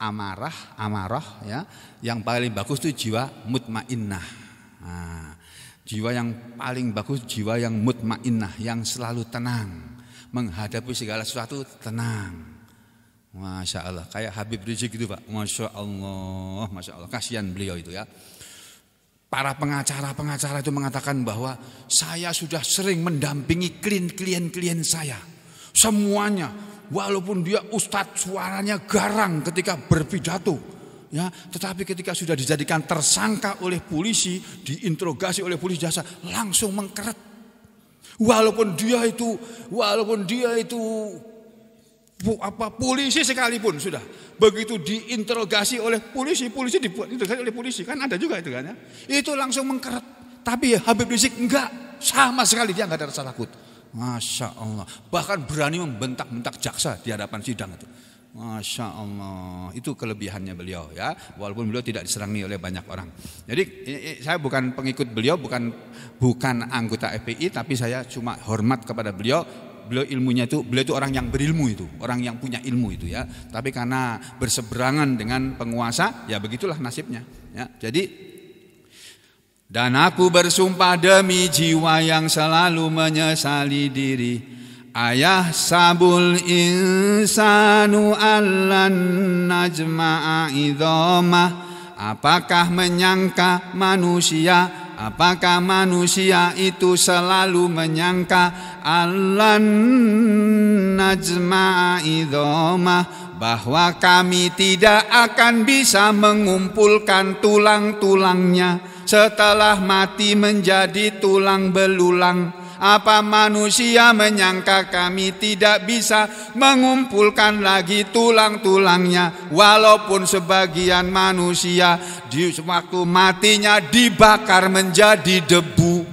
amarah amarah ya yang paling bagus itu jiwa mutmainnah nah, jiwa yang paling bagus jiwa yang mutmainnah yang selalu tenang menghadapi segala sesuatu tenang. Masya Allah, kayak Habib Rizik itu Pak, Masya Allah, Masya Allah, kasihan beliau itu ya. Para pengacara-pengacara itu mengatakan bahwa saya sudah sering mendampingi klien-klien-klien saya. Semuanya, walaupun dia ustadz suaranya garang ketika berpidato ya tetapi ketika sudah dijadikan tersangka oleh polisi diinterogasi oleh polisi jasa langsung mengkeret Walaupun dia itu, walaupun dia itu apa polisi sekalipun sudah begitu diinterogasi oleh polisi polisi dibuat diinterogasi oleh polisi kan ada juga itu kan ya itu langsung mengkeret tapi ya, Habib Rizik enggak sama sekali dia enggak ada rasa takut masya Allah bahkan berani membentak-bentak jaksa di hadapan sidang itu Masya Allah, itu kelebihannya beliau ya. Walaupun beliau tidak diserangi oleh banyak orang. Jadi saya bukan pengikut beliau, bukan bukan anggota FPI, tapi saya cuma hormat kepada beliau. Beliau ilmunya itu, beliau itu orang yang berilmu itu, orang yang punya ilmu itu ya. Tapi karena berseberangan dengan penguasa, ya begitulah nasibnya. Ya. Jadi dan aku bersumpah demi jiwa yang selalu menyesali diri Ayah sabul insanu allan najma'a idoma Apakah menyangka manusia Apakah manusia itu selalu menyangka Allan najma'a idoma bahwa kami tidak akan bisa mengumpulkan tulang-tulangnya setelah mati menjadi tulang belulang apa manusia menyangka kami tidak bisa mengumpulkan lagi tulang-tulangnya walaupun sebagian manusia di waktu matinya dibakar menjadi debu.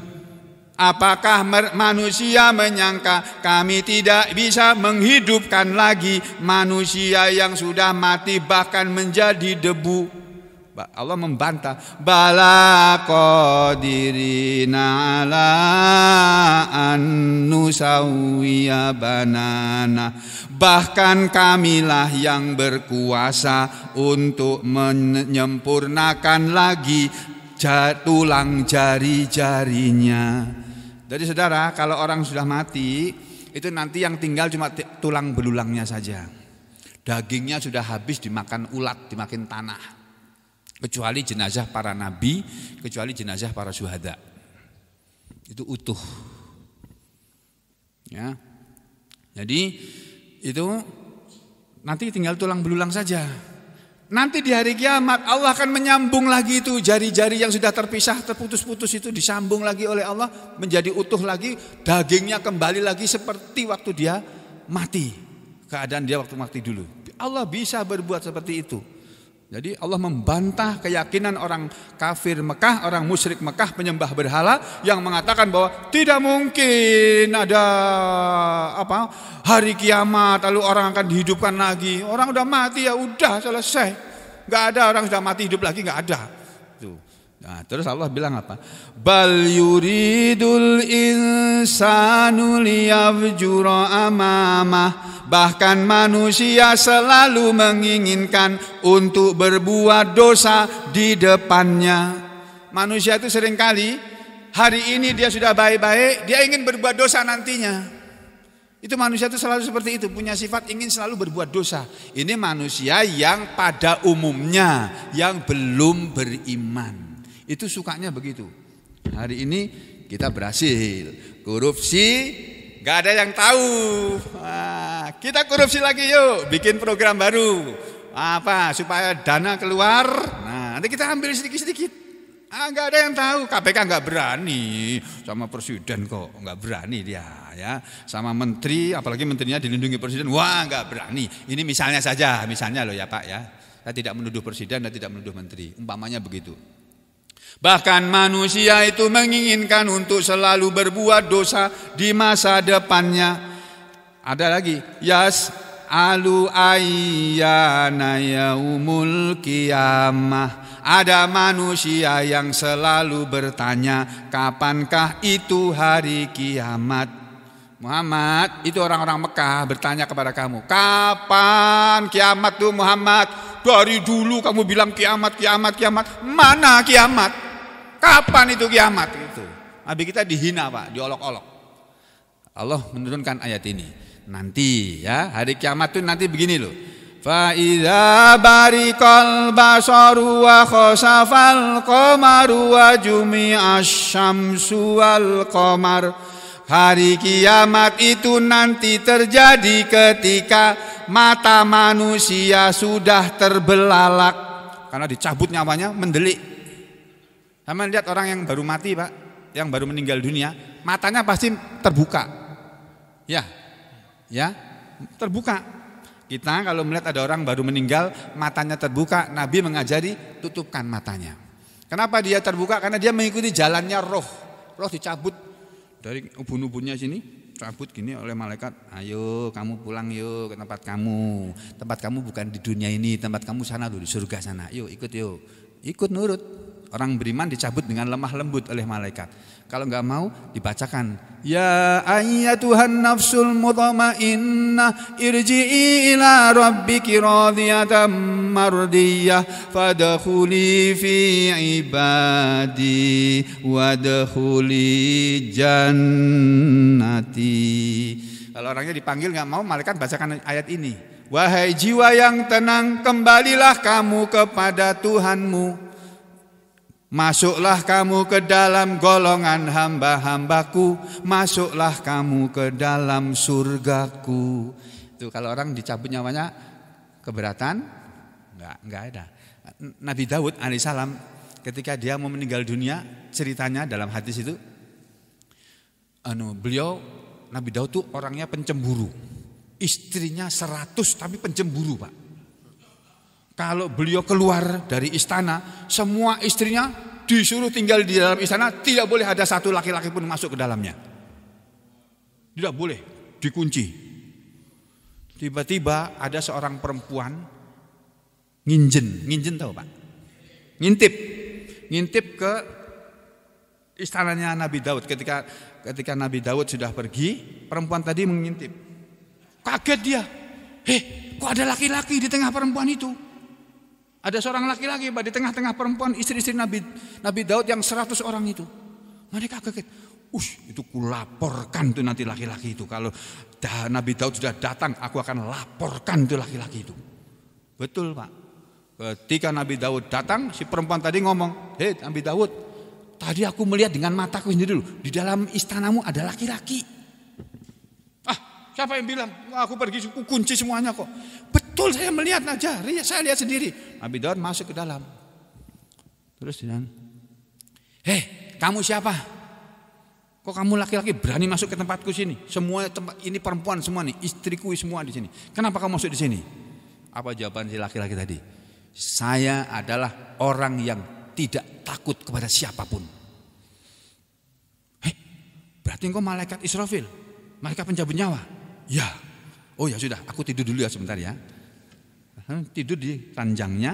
Apakah manusia menyangka kami tidak bisa menghidupkan lagi manusia yang sudah mati bahkan menjadi debu? Allah membantah bala qadirina ala an nusawiya banana bahkan kamilah yang berkuasa untuk menyempurnakan lagi tulang jari-jarinya. Jadi saudara, kalau orang sudah mati, itu nanti yang tinggal cuma tulang belulangnya saja. Dagingnya sudah habis dimakan ulat, dimakan tanah kecuali jenazah para nabi, kecuali jenazah para syuhada. Itu utuh. Ya. Jadi itu nanti tinggal tulang belulang saja. Nanti di hari kiamat Allah akan menyambung lagi itu jari-jari yang sudah terpisah, terputus-putus itu disambung lagi oleh Allah menjadi utuh lagi, dagingnya kembali lagi seperti waktu dia mati. Keadaan dia waktu mati dulu. Allah bisa berbuat seperti itu. Jadi Allah membantah keyakinan orang kafir Mekah, orang musyrik Mekah penyembah berhala yang mengatakan bahwa tidak mungkin ada apa hari kiamat lalu orang akan dihidupkan lagi. Orang sudah mati ya udah selesai. Enggak ada orang sudah mati hidup lagi enggak ada. Nah, terus Allah bilang apa? Bal yuridul insanu liyafjura amamah. Bahkan manusia selalu menginginkan untuk berbuat dosa di depannya. Manusia itu seringkali hari ini dia sudah baik-baik, dia ingin berbuat dosa nantinya. Itu manusia itu selalu seperti itu, punya sifat ingin selalu berbuat dosa. Ini manusia yang pada umumnya yang belum beriman. Itu sukanya begitu. Hari ini kita berhasil. Korupsi gak ada yang tahu. Wah, kita korupsi lagi yuk, bikin program baru. Apa supaya dana keluar? Nah, nanti kita ambil sedikit-sedikit. Ah, gak ada yang tahu. KPK nggak berani sama presiden kok, nggak berani dia ya. Sama menteri, apalagi menterinya dilindungi presiden. Wah, nggak berani. Ini misalnya saja, misalnya loh ya Pak ya. Saya tidak menuduh presiden dan tidak menuduh menteri. Umpamanya begitu. Bahkan manusia itu menginginkan untuk selalu berbuat dosa di masa depannya. Ada lagi, yas alu ayyana yaumul kiamah. Ada manusia yang selalu bertanya, kapankah itu hari kiamat? Muhammad, itu orang-orang Mekah bertanya kepada kamu, kapan kiamat tuh Muhammad? Dari dulu kamu bilang kiamat, kiamat, kiamat. Mana kiamat? Kapan itu kiamat itu? Nabi kita dihina Pak, diolok-olok. Allah menurunkan ayat ini. Nanti ya, hari kiamat itu nanti begini loh. Faida barikal basaru wa khosafal qamaru wa jumi asham wal komar Hari kiamat itu nanti terjadi ketika mata manusia sudah terbelalak. Karena dicabut nyawanya mendelik. Sama lihat orang yang baru mati pak, yang baru meninggal dunia, matanya pasti terbuka. Ya, ya terbuka. Kita kalau melihat ada orang baru meninggal, matanya terbuka, Nabi mengajari tutupkan matanya. Kenapa dia terbuka? Karena dia mengikuti jalannya roh. Roh dicabut dari ubun-ubunnya sini, cabut gini oleh malaikat. Ayo kamu pulang yuk ke tempat kamu. Tempat kamu bukan di dunia ini, tempat kamu sana dulu di surga sana. Yuk ikut yuk. Ikut nurut. Orang beriman dicabut dengan lemah lembut oleh malaikat. Kalau nggak mau dibacakan. Ya ayat Tuhan nafsul mutmainnah irji ila rabbiki radiyatan mardiyah fadkhuli fi ibadi wadkhuli jannati. Kalau orangnya dipanggil nggak mau malaikat bacakan ayat ini. Wahai jiwa yang tenang, kembalilah kamu kepada Tuhanmu. Masuklah kamu ke dalam golongan hamba-hambaku, masuklah kamu ke dalam surgaku. Itu kalau orang dicabut nyawanya keberatan? Enggak, enggak ada. Nabi Daud alaihissalam ketika dia mau meninggal dunia, ceritanya dalam hadis itu anu beliau Nabi Daud tuh orangnya pencemburu. Istrinya seratus tapi pencemburu, Pak. Kalau beliau keluar dari istana, semua istrinya disuruh tinggal di dalam istana, tidak boleh ada satu laki-laki pun masuk ke dalamnya. Tidak boleh, dikunci. Tiba-tiba ada seorang perempuan nginjen, nginjen tahu Pak? Ngintip. Ngintip ke istananya Nabi Daud ketika ketika Nabi Daud sudah pergi, perempuan tadi mengintip. Kaget dia. Eh, kok ada laki-laki di tengah perempuan itu?" Ada seorang laki-laki di tengah-tengah perempuan istri-istri Nabi Nabi Daud yang seratus orang itu. Mereka kaget. Ush, itu kulaporkan tuh nanti laki-laki itu. Kalau dah, Nabi Daud sudah datang, aku akan laporkan tuh laki-laki itu. Betul Pak. Ketika Nabi Daud datang, si perempuan tadi ngomong, Hei Nabi Daud, tadi aku melihat dengan mataku sendiri dulu. Di dalam istanamu ada laki-laki. Siapa yang bilang aku pergi aku kunci semuanya kok? Betul saya melihat Najari, ya, saya lihat sendiri. Nabi Daud masuk ke dalam. Terus dia, "Hei, kamu siapa? Kok kamu laki-laki berani masuk ke tempatku sini? Semua tempat ini perempuan semua nih, istriku semua di sini. Kenapa kamu masuk di sini?" Apa jawaban si laki-laki tadi? Saya adalah orang yang tidak takut kepada siapapun. Hei, berarti engkau malaikat Israfil, malaikat pencabut nyawa. Ya. Oh ya sudah, aku tidur dulu ya sebentar ya. Tidur di ranjangnya.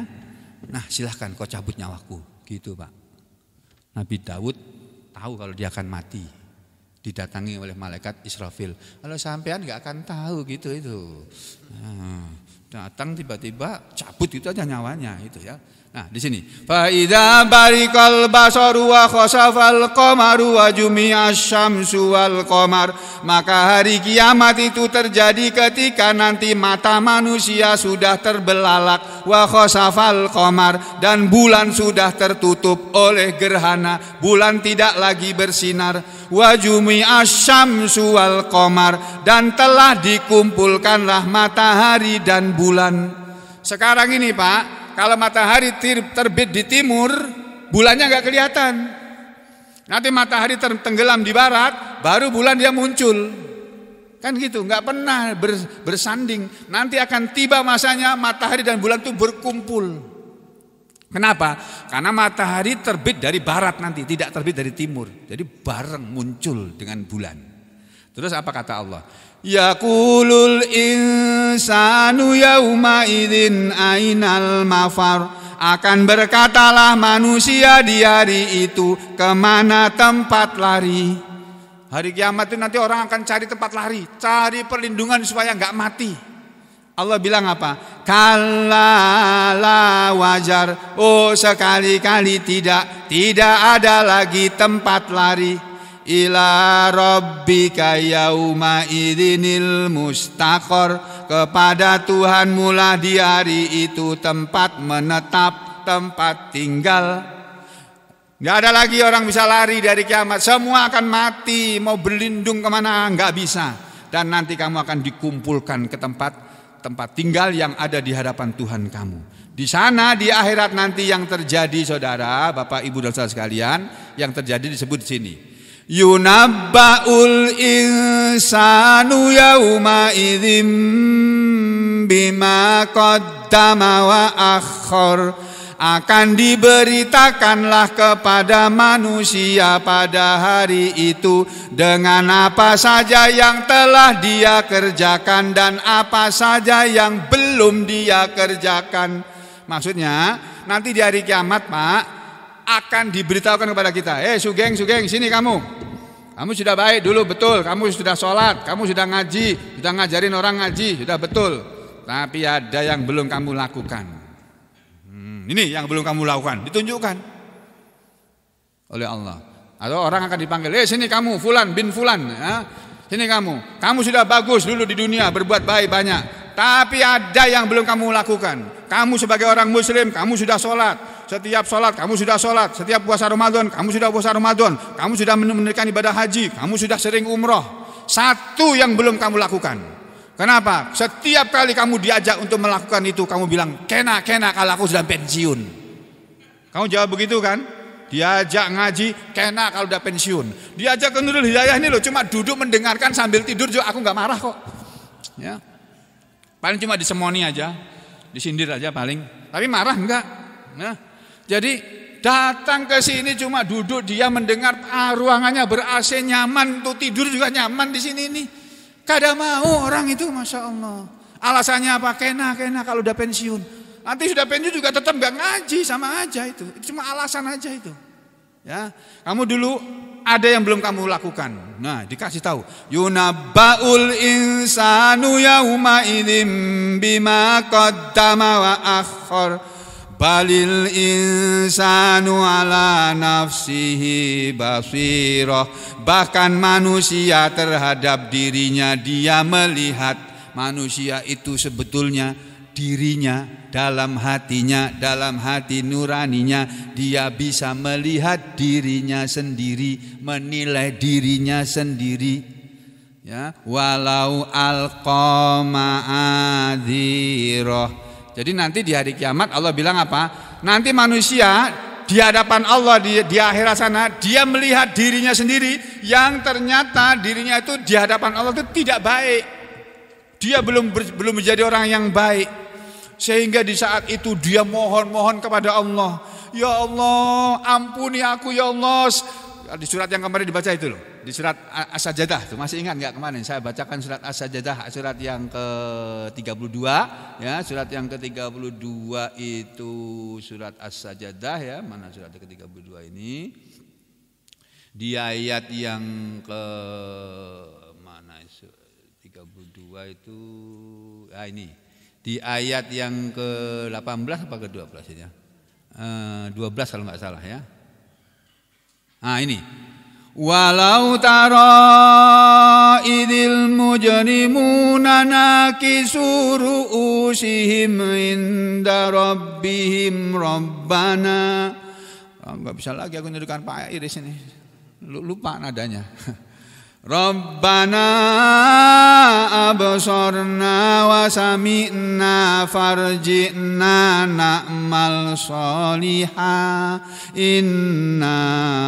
Nah silahkan kau cabut nyawaku. Gitu Pak. Nabi Daud tahu kalau dia akan mati. Didatangi oleh malaikat Israfil. Kalau sampean nggak akan tahu gitu itu. Nah, datang tiba-tiba cabut itu aja nyawanya itu ya. Nah, di sini. Fa idza barikal basaru wa khasafal qamaru wa asy syamsu wal qamar. Maka hari kiamat itu terjadi ketika nanti mata manusia sudah terbelalak wa khasafal qamar dan bulan sudah tertutup oleh gerhana. Bulan tidak lagi bersinar. Wa asy syamsu wal qamar dan telah dikumpulkanlah matahari dan bulan. Sekarang ini, Pak, kalau matahari terbit di timur, bulannya nggak kelihatan. Nanti matahari tenggelam di barat, baru bulan dia muncul. Kan gitu, nggak pernah bersanding. Nanti akan tiba masanya matahari dan bulan itu berkumpul. Kenapa? Karena matahari terbit dari barat nanti, tidak terbit dari timur. Jadi bareng muncul dengan bulan. Terus apa kata Allah? Yakulul insanu yauma idzin ainal mafar akan berkatalah manusia di hari itu kemana tempat lari. Hari kiamat itu nanti orang akan cari tempat lari, cari perlindungan supaya nggak mati. Allah bilang apa? Kalalah wajar. Oh sekali-kali tidak, tidak ada lagi tempat lari ila rabbika yauma idinil mustakor kepada Tuhan mula di hari itu tempat menetap tempat tinggal Gak ada lagi orang bisa lari dari kiamat Semua akan mati Mau berlindung kemana Gak bisa Dan nanti kamu akan dikumpulkan ke tempat Tempat tinggal yang ada di hadapan Tuhan kamu di sana di akhirat nanti yang terjadi saudara, bapak ibu dan saudara sekalian, yang terjadi disebut di sini yunabba'ul insanu yawma idhim bima qaddama wa akhar akan diberitakanlah kepada manusia pada hari itu dengan apa saja yang telah dia kerjakan dan apa saja yang belum dia kerjakan. Maksudnya, nanti di hari kiamat, Pak, akan diberitahukan kepada kita. Eh Sugeng, Sugeng, sini kamu. Kamu sudah baik dulu, betul. Kamu sudah sholat, kamu sudah ngaji, sudah ngajarin orang ngaji, sudah betul. Tapi ada yang belum kamu lakukan. Hmm, ini yang belum kamu lakukan, ditunjukkan oleh Allah. Atau orang akan dipanggil, eh sini kamu, Fulan bin Fulan. Ya. Sini kamu, kamu sudah bagus dulu di dunia, berbuat baik banyak. Tapi ada yang belum kamu lakukan. Kamu sebagai orang muslim, kamu sudah sholat, setiap sholat kamu sudah sholat, setiap puasa Ramadan kamu sudah puasa Ramadan, kamu sudah menunaikan ibadah haji, kamu sudah sering umroh. Satu yang belum kamu lakukan. Kenapa? Setiap kali kamu diajak untuk melakukan itu kamu bilang kena kena kalau aku sudah pensiun. Kamu jawab begitu kan? Diajak ngaji kena kalau udah pensiun. Diajak ke Nurul Hidayah ini loh cuma duduk mendengarkan sambil tidur juga aku nggak marah kok. Ya. Paling cuma disemoni aja disindir aja paling. Tapi marah enggak? Nah, jadi datang ke sini cuma duduk dia mendengar ah, ruangannya ber AC nyaman tuh tidur juga nyaman di sini nih. Kada mau orang itu masya Allah. Alasannya apa? Kena kena kalau udah pensiun. Nanti sudah pensiun juga tetap nggak ngaji sama aja itu. itu. Cuma alasan aja itu. Ya, kamu dulu ada yang belum kamu lakukan. Nah, dikasih tahu. Yunabaul insanu yauma idim bima qaddama wa akhor balil insanu ala nafsihi basirah bahkan manusia terhadap dirinya dia melihat manusia itu sebetulnya dirinya dalam hatinya dalam hati nuraninya dia bisa melihat dirinya sendiri menilai dirinya sendiri ya walau alqama adhirah jadi nanti di hari kiamat Allah bilang apa? Nanti manusia di hadapan Allah di, di akhirat sana dia melihat dirinya sendiri yang ternyata dirinya itu di hadapan Allah itu tidak baik. Dia belum ber, belum menjadi orang yang baik. Sehingga di saat itu dia mohon-mohon kepada Allah, "Ya Allah, ampuni aku ya Allah." di surat yang kemarin dibaca itu loh, di surat As-Sajdah tuh masih ingat nggak kemarin saya bacakan surat as surat yang ke-32 ya, surat yang ke-32 itu surat as ya, mana surat ke-32 ini? Di ayat yang ke mana itu? 32 itu ah ini. Di ayat yang ke-18 apa ke-12 ini ya? 12 eh, kalau nggak salah ya Nah ini. Walau taro idil mujrimuna nakisu ru'usihim inda rabbihim rabbana. Enggak ah, oh, bisa lagi aku nyedukan Pak Iris ini. Lupa nadanya. (laughs) ربنا أبصرنا وسمعنا فارجئنا نعمل صالحا إنا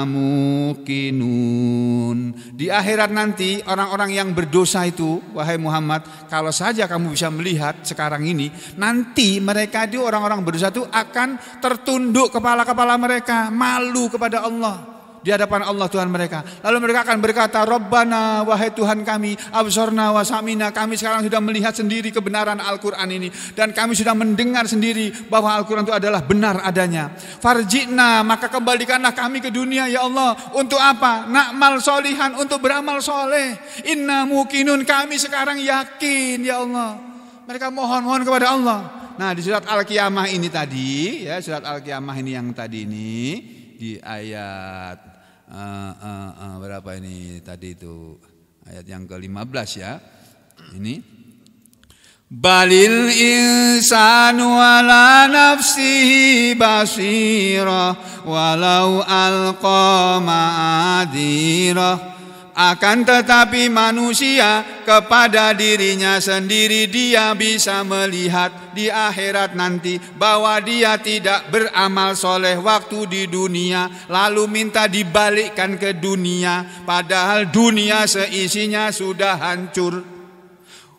موقنون Di akhirat nanti orang-orang yang berdosa itu Wahai Muhammad Kalau saja kamu bisa melihat sekarang ini Nanti mereka itu orang-orang berdosa itu akan tertunduk kepala-kepala mereka Malu kepada Allah di hadapan Allah Tuhan mereka. Lalu mereka akan berkata, Robbana wahai Tuhan kami, absorna wasamina kami sekarang sudah melihat sendiri kebenaran Al-Quran ini. Dan kami sudah mendengar sendiri bahwa Al-Quran itu adalah benar adanya. Farjina, maka kembalikanlah kami ke dunia ya Allah. Untuk apa? Nakmal solihan, untuk beramal soleh. Inna mukinun, kami sekarang yakin ya Allah. Mereka mohon-mohon kepada Allah. Nah di surat Al-Qiyamah ini tadi, ya surat Al-Qiyamah ini yang tadi ini, di ayat uh, uh, uh, berapa ini tadi itu ayat yang ke-15 ya. Ini Balil insanu ala nafsihi basira walau alqa ma'adira akan tetapi manusia kepada dirinya sendiri dia bisa melihat di akhirat nanti bahwa dia tidak beramal soleh waktu di dunia lalu minta dibalikkan ke dunia padahal dunia seisinya sudah hancur.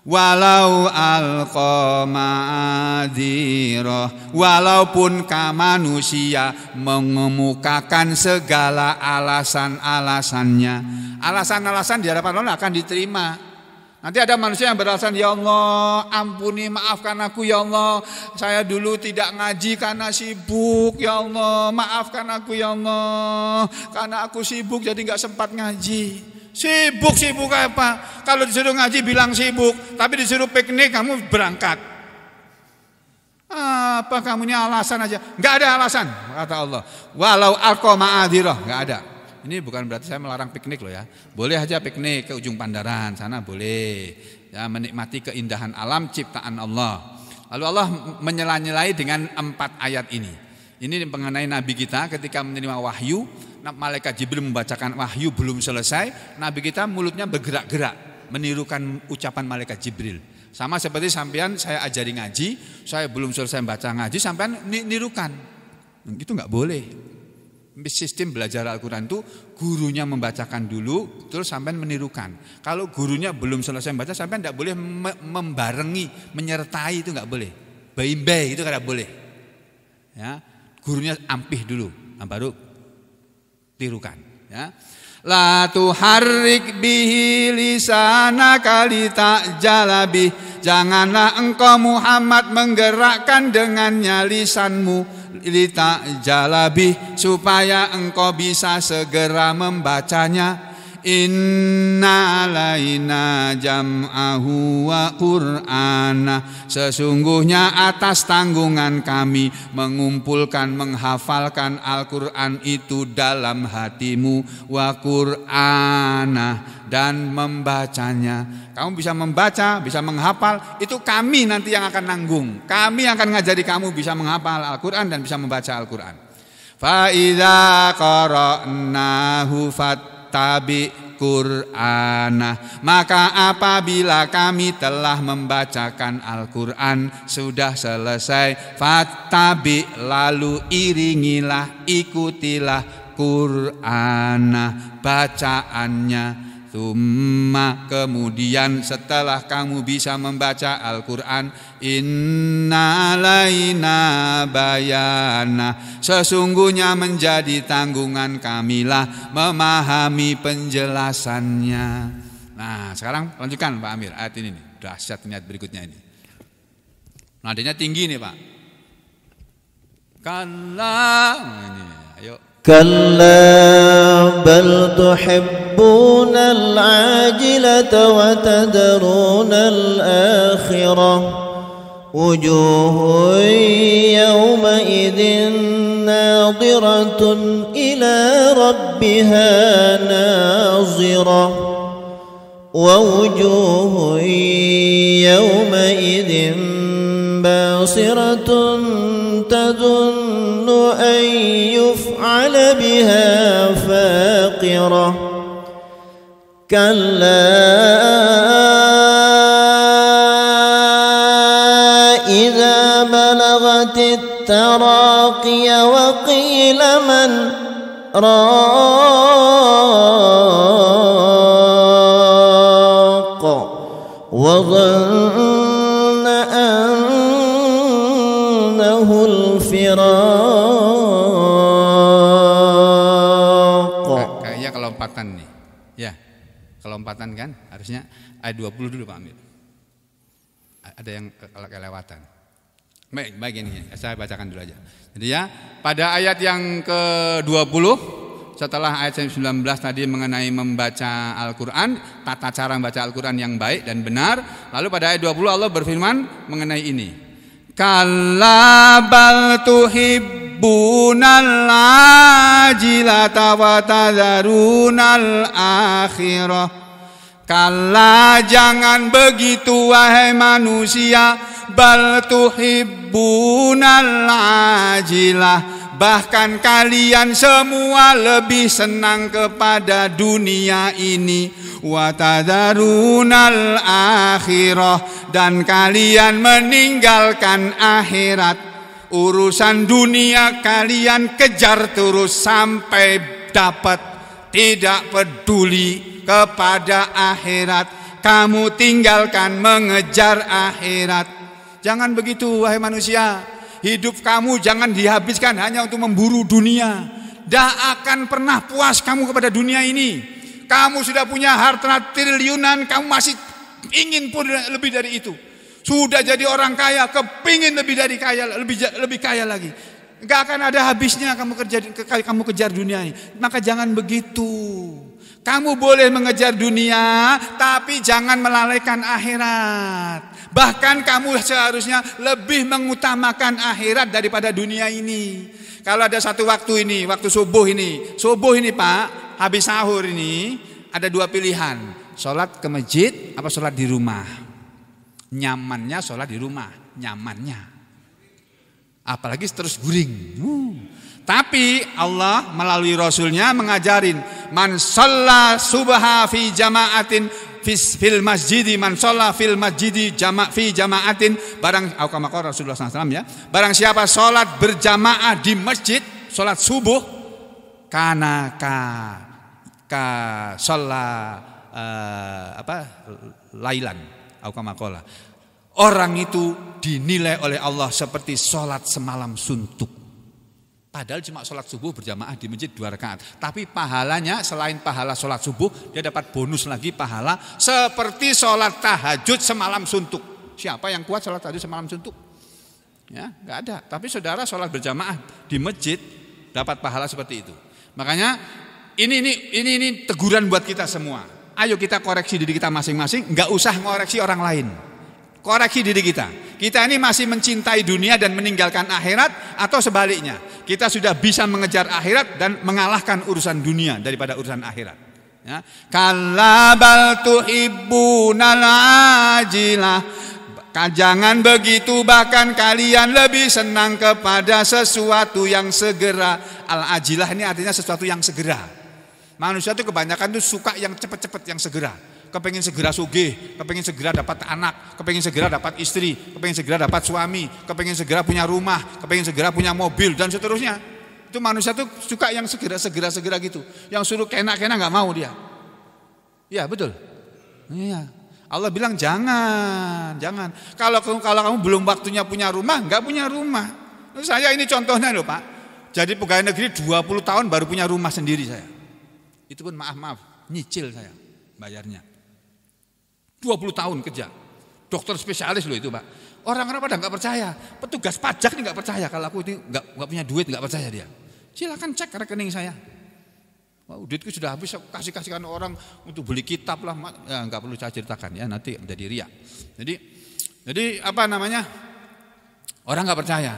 Walau alqa ma'adhirah Walaupun manusia mengemukakan segala alasan-alasannya Alasan-alasan di hadapan Allah akan diterima Nanti ada manusia yang beralasan Ya Allah ampuni maafkan aku Ya Allah Saya dulu tidak ngaji karena sibuk Ya Allah maafkan aku Ya Allah Karena aku sibuk jadi nggak sempat ngaji Sibuk-sibuk apa? Kalau disuruh ngaji bilang sibuk, tapi disuruh piknik kamu berangkat. Apa kamu ini alasan aja? Enggak ada alasan, kata Allah. Walau alqa ma'adirah, enggak ada. Ini bukan berarti saya melarang piknik loh ya. Boleh aja piknik ke ujung Pandaran sana boleh. Ya, menikmati keindahan alam ciptaan Allah. Lalu Allah menyela-nyelai dengan empat ayat ini. Ini mengenai Nabi kita ketika menerima wahyu Nah, malaikat Jibril membacakan wahyu belum selesai, nabi kita mulutnya bergerak-gerak menirukan ucapan malaikat Jibril. Sama seperti sampean saya ajari ngaji, saya belum selesai baca ngaji, sampean nirukan. Nah, itu nggak boleh. Sistem belajar Al-Quran itu gurunya membacakan dulu, terus sampean menirukan. Kalau gurunya belum selesai baca, sampean tidak boleh membarengi, menyertai itu nggak boleh. Bayi-bayi itu nggak boleh. Ya, gurunya ampih dulu, nah, baru tirukan ya la tuharrik bihi lisana kali tak jalabi janganlah engkau Muhammad menggerakkan dengannya lisanmu lita jalabi supaya engkau bisa segera membacanya Inna laina jam'ahu wa qur'ana Sesungguhnya atas tanggungan kami Mengumpulkan, menghafalkan Al-Quran itu dalam hatimu Wa qur'ana dan membacanya Kamu bisa membaca, bisa menghafal Itu kami nanti yang akan nanggung Kami yang akan ngajari kamu bisa menghafal Al-Quran dan bisa membaca Al-Quran Fa'idha qara'nahu fat fattabi Qur'anah maka apabila kami telah membacakan Al-Qur'an sudah selesai fattabi lalu iringilah ikutilah Quran bacaannya Tumma kemudian setelah kamu bisa membaca Al-Quran Inna laina bayana Sesungguhnya menjadi tanggungan kamilah memahami penjelasannya Nah sekarang lanjutkan Pak Amir ayat ini nih Dahsyat niat berikutnya ini Nadanya tinggi nih Pak Kalau nah ini, ayo كلا بل تحبون العاجلة وتدرون الآخرة وجوه يومئذ ناظرة إلى ربها ناظرة ووجوه يومئذ ناصرة تظن أن يفعل بها فاقرة كلا إذا بلغت التراقي وقيل من راق وظن firaq. Nah, kayaknya kelompatan nih. Ya. Kelompatan kan harusnya ayat 20 dulu Pak Amir. Ada yang kelewatan. Baik, baik ini saya bacakan dulu aja. Jadi ya, pada ayat yang ke-20 setelah ayat 19 tadi mengenai membaca Al-Qur'an, tata cara membaca Al-Qur'an yang baik dan benar, lalu pada ayat 20 Allah berfirman mengenai ini. Kalla bal tuhibbunal ajilata wa al akhirah Kalla jangan begitu wahai manusia Bal tuhibbunal ajilah Bahkan kalian semua lebih senang kepada dunia ini watadarunal akhirah dan kalian meninggalkan akhirat urusan dunia kalian kejar terus sampai dapat tidak peduli kepada akhirat kamu tinggalkan mengejar akhirat jangan begitu wahai manusia hidup kamu jangan dihabiskan hanya untuk memburu dunia tidak akan pernah puas kamu kepada dunia ini kamu sudah punya harta triliunan, kamu masih ingin pun lebih dari itu. Sudah jadi orang kaya, kepingin lebih dari kaya, lebih lebih kaya lagi. Gak akan ada habisnya kamu kerja kamu kejar dunia ini. Maka jangan begitu. Kamu boleh mengejar dunia, tapi jangan melalaikan akhirat. Bahkan kamu seharusnya lebih mengutamakan akhirat daripada dunia ini. Kalau ada satu waktu ini, waktu subuh ini, subuh ini Pak, habis sahur ini ada dua pilihan. Sholat ke masjid apa sholat di rumah. Nyamannya sholat di rumah. Nyamannya. Apalagi terus guring. Uh. Tapi Allah melalui Rasulnya mengajarin. Man sholat subha fi jama'atin fil masjidi man sholat fil masjidi jama' fi jama'atin barang aukamakor Rasulullah SAW ya barang siapa sholat berjamaah di masjid sholat subuh kanaka ka sholla uh, apa lailan au kamakola. Orang itu dinilai oleh Allah seperti sholat semalam suntuk. Padahal cuma sholat subuh berjamaah di masjid dua rakaat. Tapi pahalanya selain pahala sholat subuh, dia dapat bonus lagi pahala seperti sholat tahajud semalam suntuk. Siapa yang kuat sholat tahajud semalam suntuk? Ya, nggak ada. Tapi saudara sholat berjamaah di masjid dapat pahala seperti itu. Makanya ini ini ini ini teguran buat kita semua. Ayo kita koreksi diri kita masing-masing, nggak usah ngoreksi orang lain. Koreksi diri kita. Kita ini masih mencintai dunia dan meninggalkan akhirat atau sebaliknya. Kita sudah bisa mengejar akhirat dan mengalahkan urusan dunia daripada urusan akhirat. Ya. ibu bal Jangan begitu bahkan kalian lebih senang kepada sesuatu yang segera Al-ajilah ini artinya sesuatu yang segera Manusia itu kebanyakan tuh suka yang cepat-cepat, yang segera. Kepengen segera sugih, kepengen segera dapat anak, kepengen segera dapat istri, kepengen segera dapat suami, kepengen segera punya rumah, kepengen segera punya mobil dan seterusnya. Itu manusia tuh suka yang segera-segera-segera gitu. Yang suruh kena-kena nggak mau dia. Ya betul. Iya. Allah bilang jangan, jangan. Kalau kalau kamu belum waktunya punya rumah, nggak punya rumah. Saya ini contohnya loh Pak. Jadi pegawai negeri 20 tahun baru punya rumah sendiri saya. Itu pun maaf-maaf, nyicil saya bayarnya. 20 tahun kerja. Dokter spesialis loh itu Pak. Orang-orang pada nggak percaya. Petugas pajak ini nggak percaya. Kalau aku ini nggak nggak punya duit nggak percaya dia. Silakan cek rekening saya. Wah, duitku sudah habis, kasih-kasihkan orang untuk beli kitab lah. Ya, nggak perlu saya ceritakan ya, nanti jadi ria. Jadi, jadi apa namanya? Orang nggak percaya.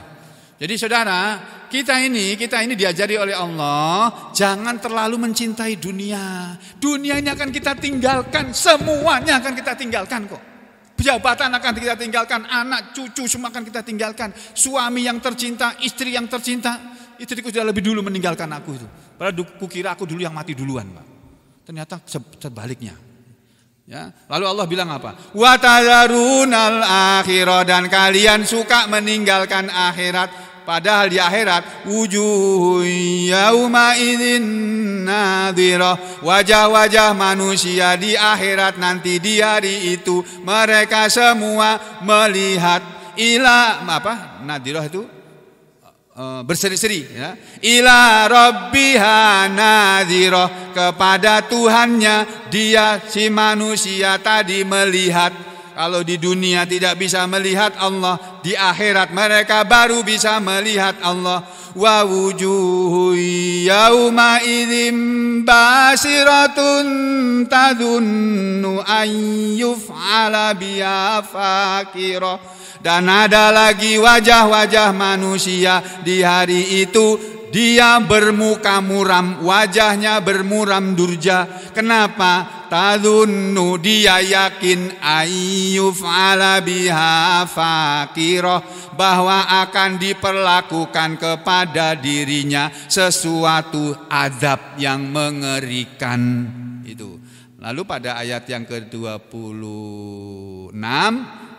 Jadi saudara, kita ini, kita ini diajari oleh Allah, jangan terlalu mencintai dunia. Dunia ini akan kita tinggalkan, semuanya akan kita tinggalkan kok. Jabatan akan kita tinggalkan, anak, cucu semua akan kita tinggalkan. Suami yang tercinta, istri yang tercinta, istriku sudah lebih dulu meninggalkan aku itu. Padahal kukira aku dulu yang mati duluan, Pak. Ternyata sebaliknya. Ya, lalu Allah bilang apa? Wa tadarunal akhirat dan kalian suka meninggalkan akhirat Padahal di akhirat wujuh yauma idzin Wajah-wajah manusia di akhirat nanti di hari itu mereka semua melihat ila apa? nadhira itu eh, eh, berseri-seri ya. ila rabbiha nadhira kepada Tuhannya dia si manusia tadi melihat kalau di dunia tidak bisa melihat Allah, di akhirat mereka baru bisa melihat Allah. Wa yauma idzim basiratun tadunnu an yuf'ala biha fakira. Dan ada lagi wajah-wajah manusia di hari itu dia bermuka muram, wajahnya bermuram durja. Kenapa? Tadunnu dia yakin ayyuf ala biha fakiroh bahwa akan diperlakukan kepada dirinya sesuatu adab yang mengerikan itu. Lalu pada ayat yang ke-26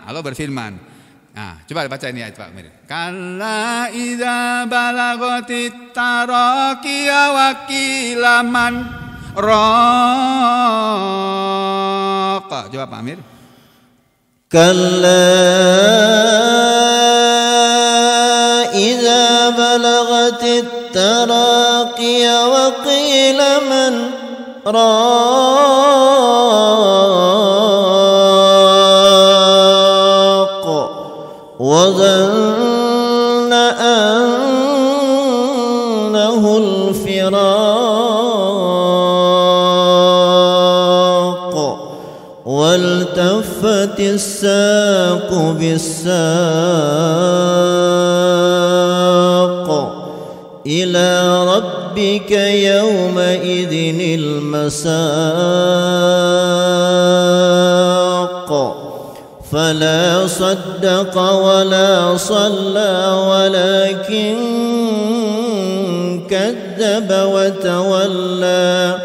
Allah berfirman, Nah, coba baca ini ayat Pak Mirin. Kala idza balagoti taraqiya wa kilaman raqa. Coba Pak Amir. Kala idza balagoti taraqiya wa kilaman raqa. وظن أنه الفراق والتفت الساق بالساق إلى ربك يومئذ المساق فلا صدق ولا صلى ولكن كذب وتولى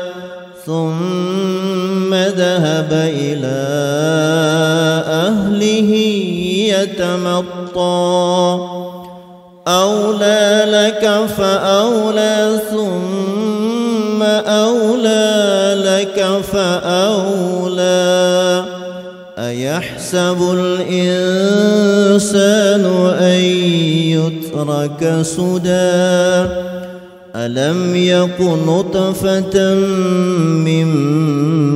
ثم ذهب إلى أهله يتمطى أولى لك فأولى أيحسب الإنسان أن يترك سدى ألم يق نطفة من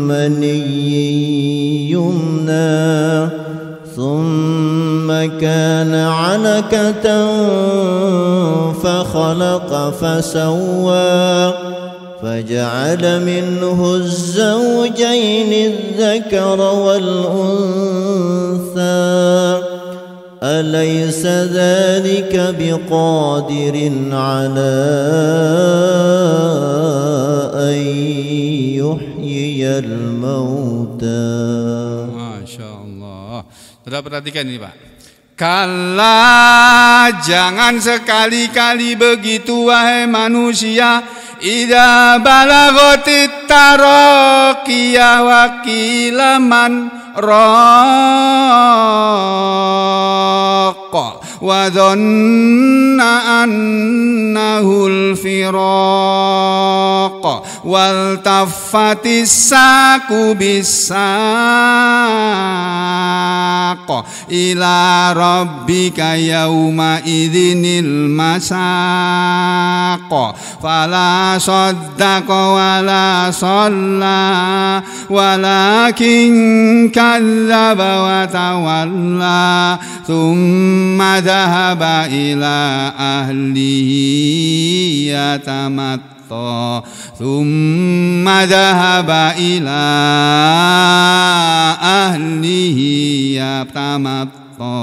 مني يمنى ثم كان علكة فخلق فسوى فجعل منه الزوجين الذكر والأنثى أليس ذلك بقادر على أن يحيي الموتى ما شاء الله Sudah perhatikan ini Pak Kala jangan sekali-kali begitu wahai manusia Ida balagoti tarokiya wakilaman rokok وظن أنه الفراق والتفت الساق بالساق إلى ربك يومئذ المساق فلا صدق ولا صلى ولكن كذب وتولى ثم dhahaba ila ahlihi yatamatta thumma dhahaba ila ahlihi yatamatta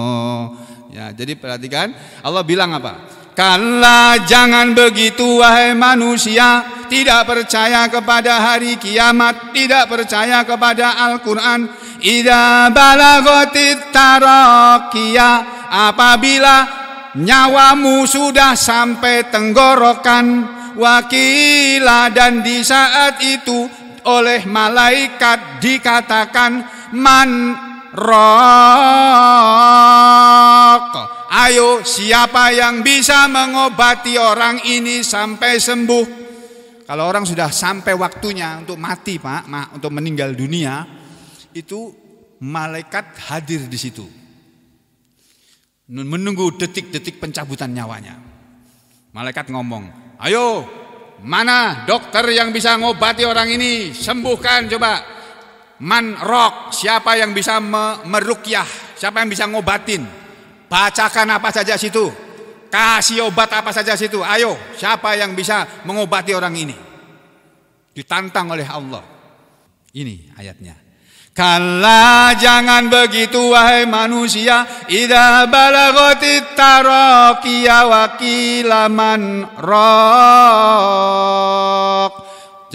ya jadi perhatikan Allah bilang apa Kala jangan begitu wahai manusia Tidak percaya kepada hari kiamat Tidak percaya kepada Al-Quran Ida balagotit tarokia apabila nyawamu sudah sampai tenggorokan wakilah dan di saat itu oleh malaikat dikatakan man rok ayo siapa yang bisa mengobati orang ini sampai sembuh kalau orang sudah sampai waktunya untuk mati pak untuk meninggal dunia itu malaikat hadir di situ menunggu detik-detik pencabutan nyawanya. Malaikat ngomong, ayo mana dokter yang bisa ngobati orang ini? Sembuhkan coba. Man rock, siapa yang bisa merukyah? Siapa yang bisa ngobatin? Bacakan apa saja situ. Kasih obat apa saja situ. Ayo, siapa yang bisa mengobati orang ini? Ditantang oleh Allah. Ini ayatnya. Kala jangan begitu wahai manusia Ida balagoti tarokiya wakilaman rok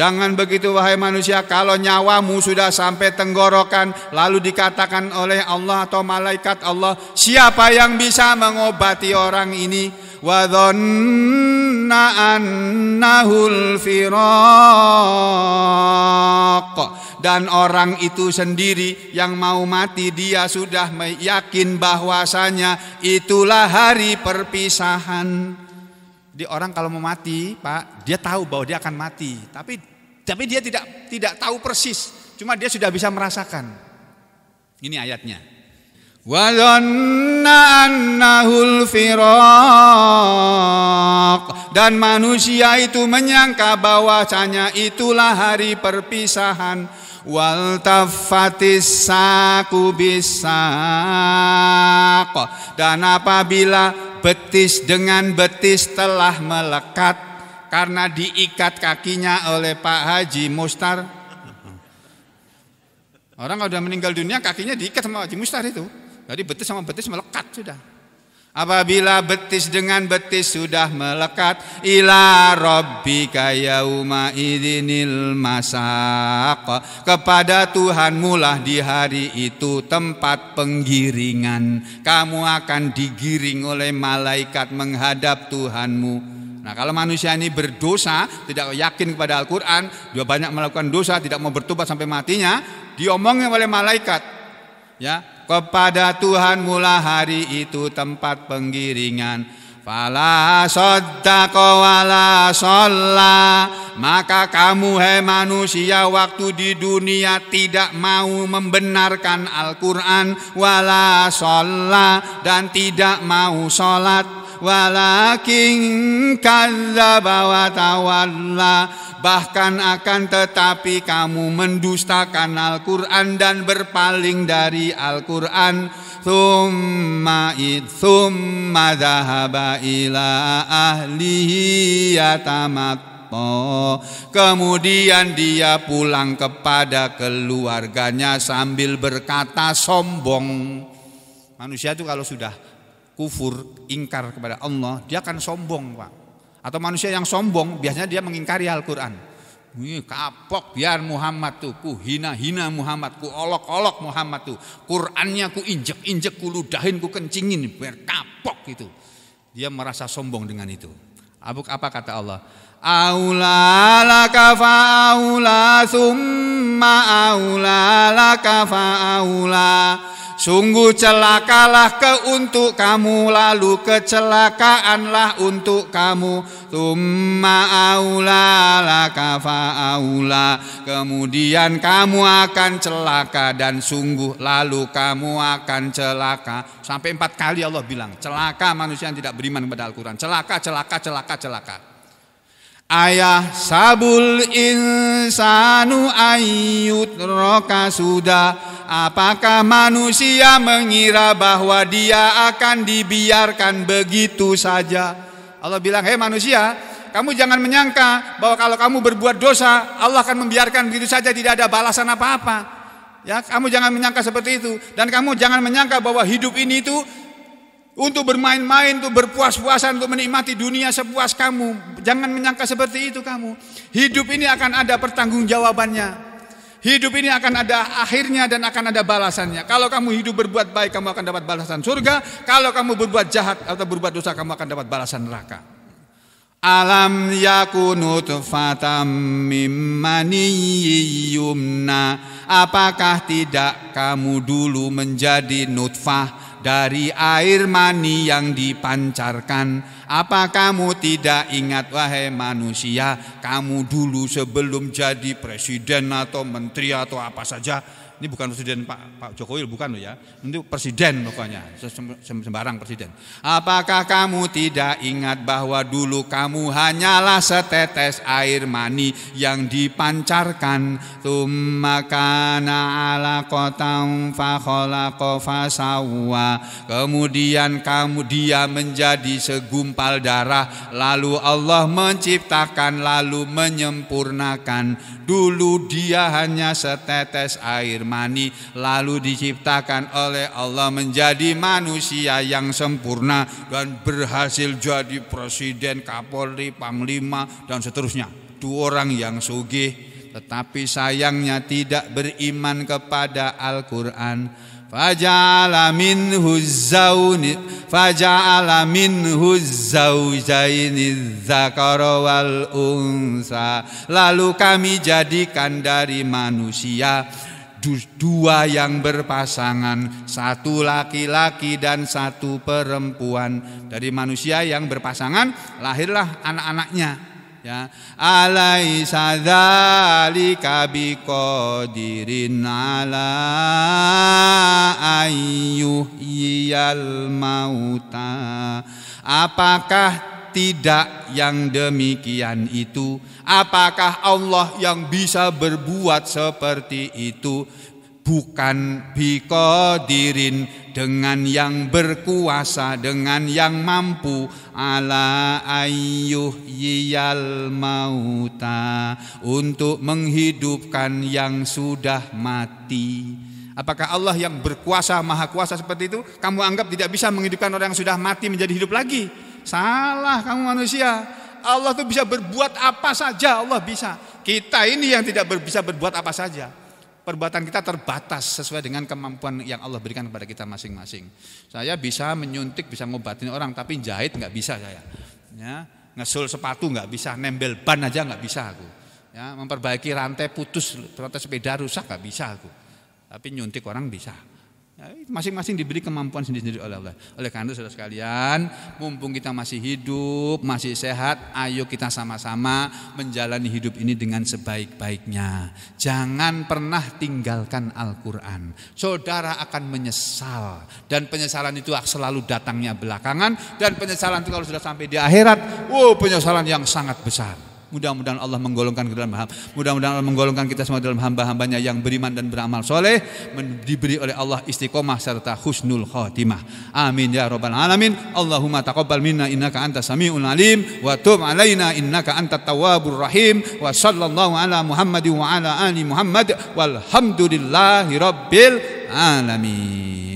Jangan begitu wahai manusia kalau nyawamu sudah sampai tenggorokan lalu dikatakan oleh Allah atau malaikat Allah siapa yang bisa mengobati orang ini wa dhanna annahul firaq dan orang itu sendiri yang mau mati dia sudah meyakin bahwasanya itulah hari perpisahan. Di orang kalau mau mati, Pak, dia tahu bahwa dia akan mati, tapi tapi dia tidak tidak tahu persis, cuma dia sudah bisa merasakan. Ini ayatnya. Wa annahul dan manusia itu menyangka bahwasanya itulah hari perpisahan wal tafatis saku dan apabila betis dengan betis telah melekat karena diikat kakinya oleh Pak Haji Mustar. Orang kalau sudah meninggal dunia kakinya diikat sama Haji Mustar itu. Jadi betis sama betis melekat sudah. Apabila betis dengan betis sudah melekat ila rabbika yauma idinil masaq kepada Tuhan mulah di hari itu tempat penggiringan kamu akan digiring oleh malaikat menghadap Tuhanmu Nah kalau manusia ini berdosa, tidak yakin kepada Al-Quran, dia banyak melakukan dosa, tidak mau bertobat sampai matinya, diomongin oleh malaikat. Ya, kepada Tuhan mula hari itu tempat penggiringan. Fala soddaqo wala Maka kamu he manusia waktu di dunia tidak mau membenarkan Al-Quran Wala sholla dan tidak mau sholat walakin kazzaba wa tawalla bahkan akan tetapi kamu mendustakan Al-Qur'an dan berpaling dari Al-Qur'an thumma id thumma dhahaba ila ahlihi yatamat Oh, kemudian dia pulang kepada keluarganya sambil berkata sombong. Manusia itu kalau sudah kufur, ingkar kepada Allah, dia akan sombong, Pak. Atau manusia yang sombong biasanya dia mengingkari Al-Qur'an. kapok biar Muhammad tuh, ku hina-hina Muhammad, ku olok-olok Muhammad tuh. Qur'annya ku injek-injek, ku ludahin, ku kencingin, biar kapok gitu. Dia merasa sombong dengan itu. Apa kata Allah? Aula لك فأولى ثم أولى fa aula Sungguh celakalah ke untuk kamu lalu kecelakaanlah untuk kamu Tumma aula laka aula Kemudian kamu akan celaka dan sungguh lalu kamu akan celaka Sampai empat kali Allah bilang celaka manusia yang tidak beriman kepada Al-Quran Celaka, celaka, celaka, celaka Ayah sabul insanu ayut roka sudah Apakah manusia mengira bahwa dia akan dibiarkan begitu saja Allah bilang, hei manusia kamu jangan menyangka bahwa kalau kamu berbuat dosa Allah akan membiarkan begitu saja tidak ada balasan apa-apa Ya, kamu jangan menyangka seperti itu dan kamu jangan menyangka bahwa hidup ini itu untuk bermain-main, untuk berpuas-puasan, untuk menikmati dunia sepuas kamu. Jangan menyangka seperti itu kamu. Hidup ini akan ada pertanggungjawabannya. Hidup ini akan ada akhirnya dan akan ada balasannya. Kalau kamu hidup berbuat baik, kamu akan dapat balasan surga. Kalau kamu berbuat jahat atau berbuat dosa, kamu akan dapat balasan neraka. Alam yakunut fatam mimani yumna Apakah tidak kamu dulu menjadi nutfah dari air mani yang dipancarkan. Apa kamu tidak ingat wahai manusia, kamu dulu sebelum jadi presiden atau menteri atau apa saja, ini bukan presiden Pak Pak Jokowi bukan ya. Ini presiden pokoknya, sembarang presiden. Apakah kamu tidak ingat bahwa dulu kamu hanyalah setetes air mani yang dipancarkan tumakana ala kota fakola fasawa. Kemudian kamu dia menjadi segumpal darah lalu Allah menciptakan lalu menyempurnakan. Dulu dia hanya setetes air mani lalu diciptakan oleh Allah menjadi manusia yang sempurna dan berhasil jadi presiden, kapolri, panglima dan seterusnya. Dua orang yang sugih tetapi sayangnya tidak beriman kepada Al-Qur'an. Faja'ala minhu zawni Faja'ala minhu wal unsa Lalu kami jadikan dari manusia dua yang berpasangan, satu laki-laki dan satu perempuan. Dari manusia yang berpasangan lahirlah anak-anaknya. Ya, alaisa dzalika biqadirin ala ayyuhyil mauta. Apakah tidak yang demikian itu Apakah Allah yang bisa berbuat seperti itu Bukan bikodirin dengan yang berkuasa Dengan yang mampu Ala ayyuh yiyal mauta Untuk menghidupkan yang sudah mati Apakah Allah yang berkuasa, maha kuasa seperti itu Kamu anggap tidak bisa menghidupkan orang yang sudah mati menjadi hidup lagi Salah kamu manusia. Allah tuh bisa berbuat apa saja, Allah bisa. Kita ini yang tidak ber, bisa berbuat apa saja. Perbuatan kita terbatas sesuai dengan kemampuan yang Allah berikan kepada kita masing-masing. Saya bisa menyuntik, bisa ngobatin orang, tapi jahit nggak bisa saya. Ya, ngesul sepatu nggak bisa, nembel ban aja nggak bisa aku. Ya, memperbaiki rantai putus, rantai sepeda rusak nggak bisa aku. Tapi nyuntik orang bisa. Ya, masing-masing diberi kemampuan sendiri-sendiri oleh Allah. Oleh karena itu saudara sekalian, mumpung kita masih hidup, masih sehat, ayo kita sama-sama menjalani hidup ini dengan sebaik-baiknya. Jangan pernah tinggalkan Al-Quran. Saudara akan menyesal. Dan penyesalan itu selalu datangnya belakangan. Dan penyesalan itu kalau sudah sampai di akhirat, wow penyesalan yang sangat besar. Mudah-mudahan Allah menggolongkan ke dalam hamba. Mudah-mudahan Allah menggolongkan kita semua dalam hamba-hambanya yang beriman dan beramal soleh. Diberi oleh Allah istiqomah serta husnul khotimah. Amin ya robbal alamin. Allahumma taqabbal minna innaka anta sami'ul alim. Wa tub alaina innaka anta tawabur rahim. Wa sallallahu ala Muhammadi wa ala ali Muhammad. Walhamdulillahi rabbil alamin.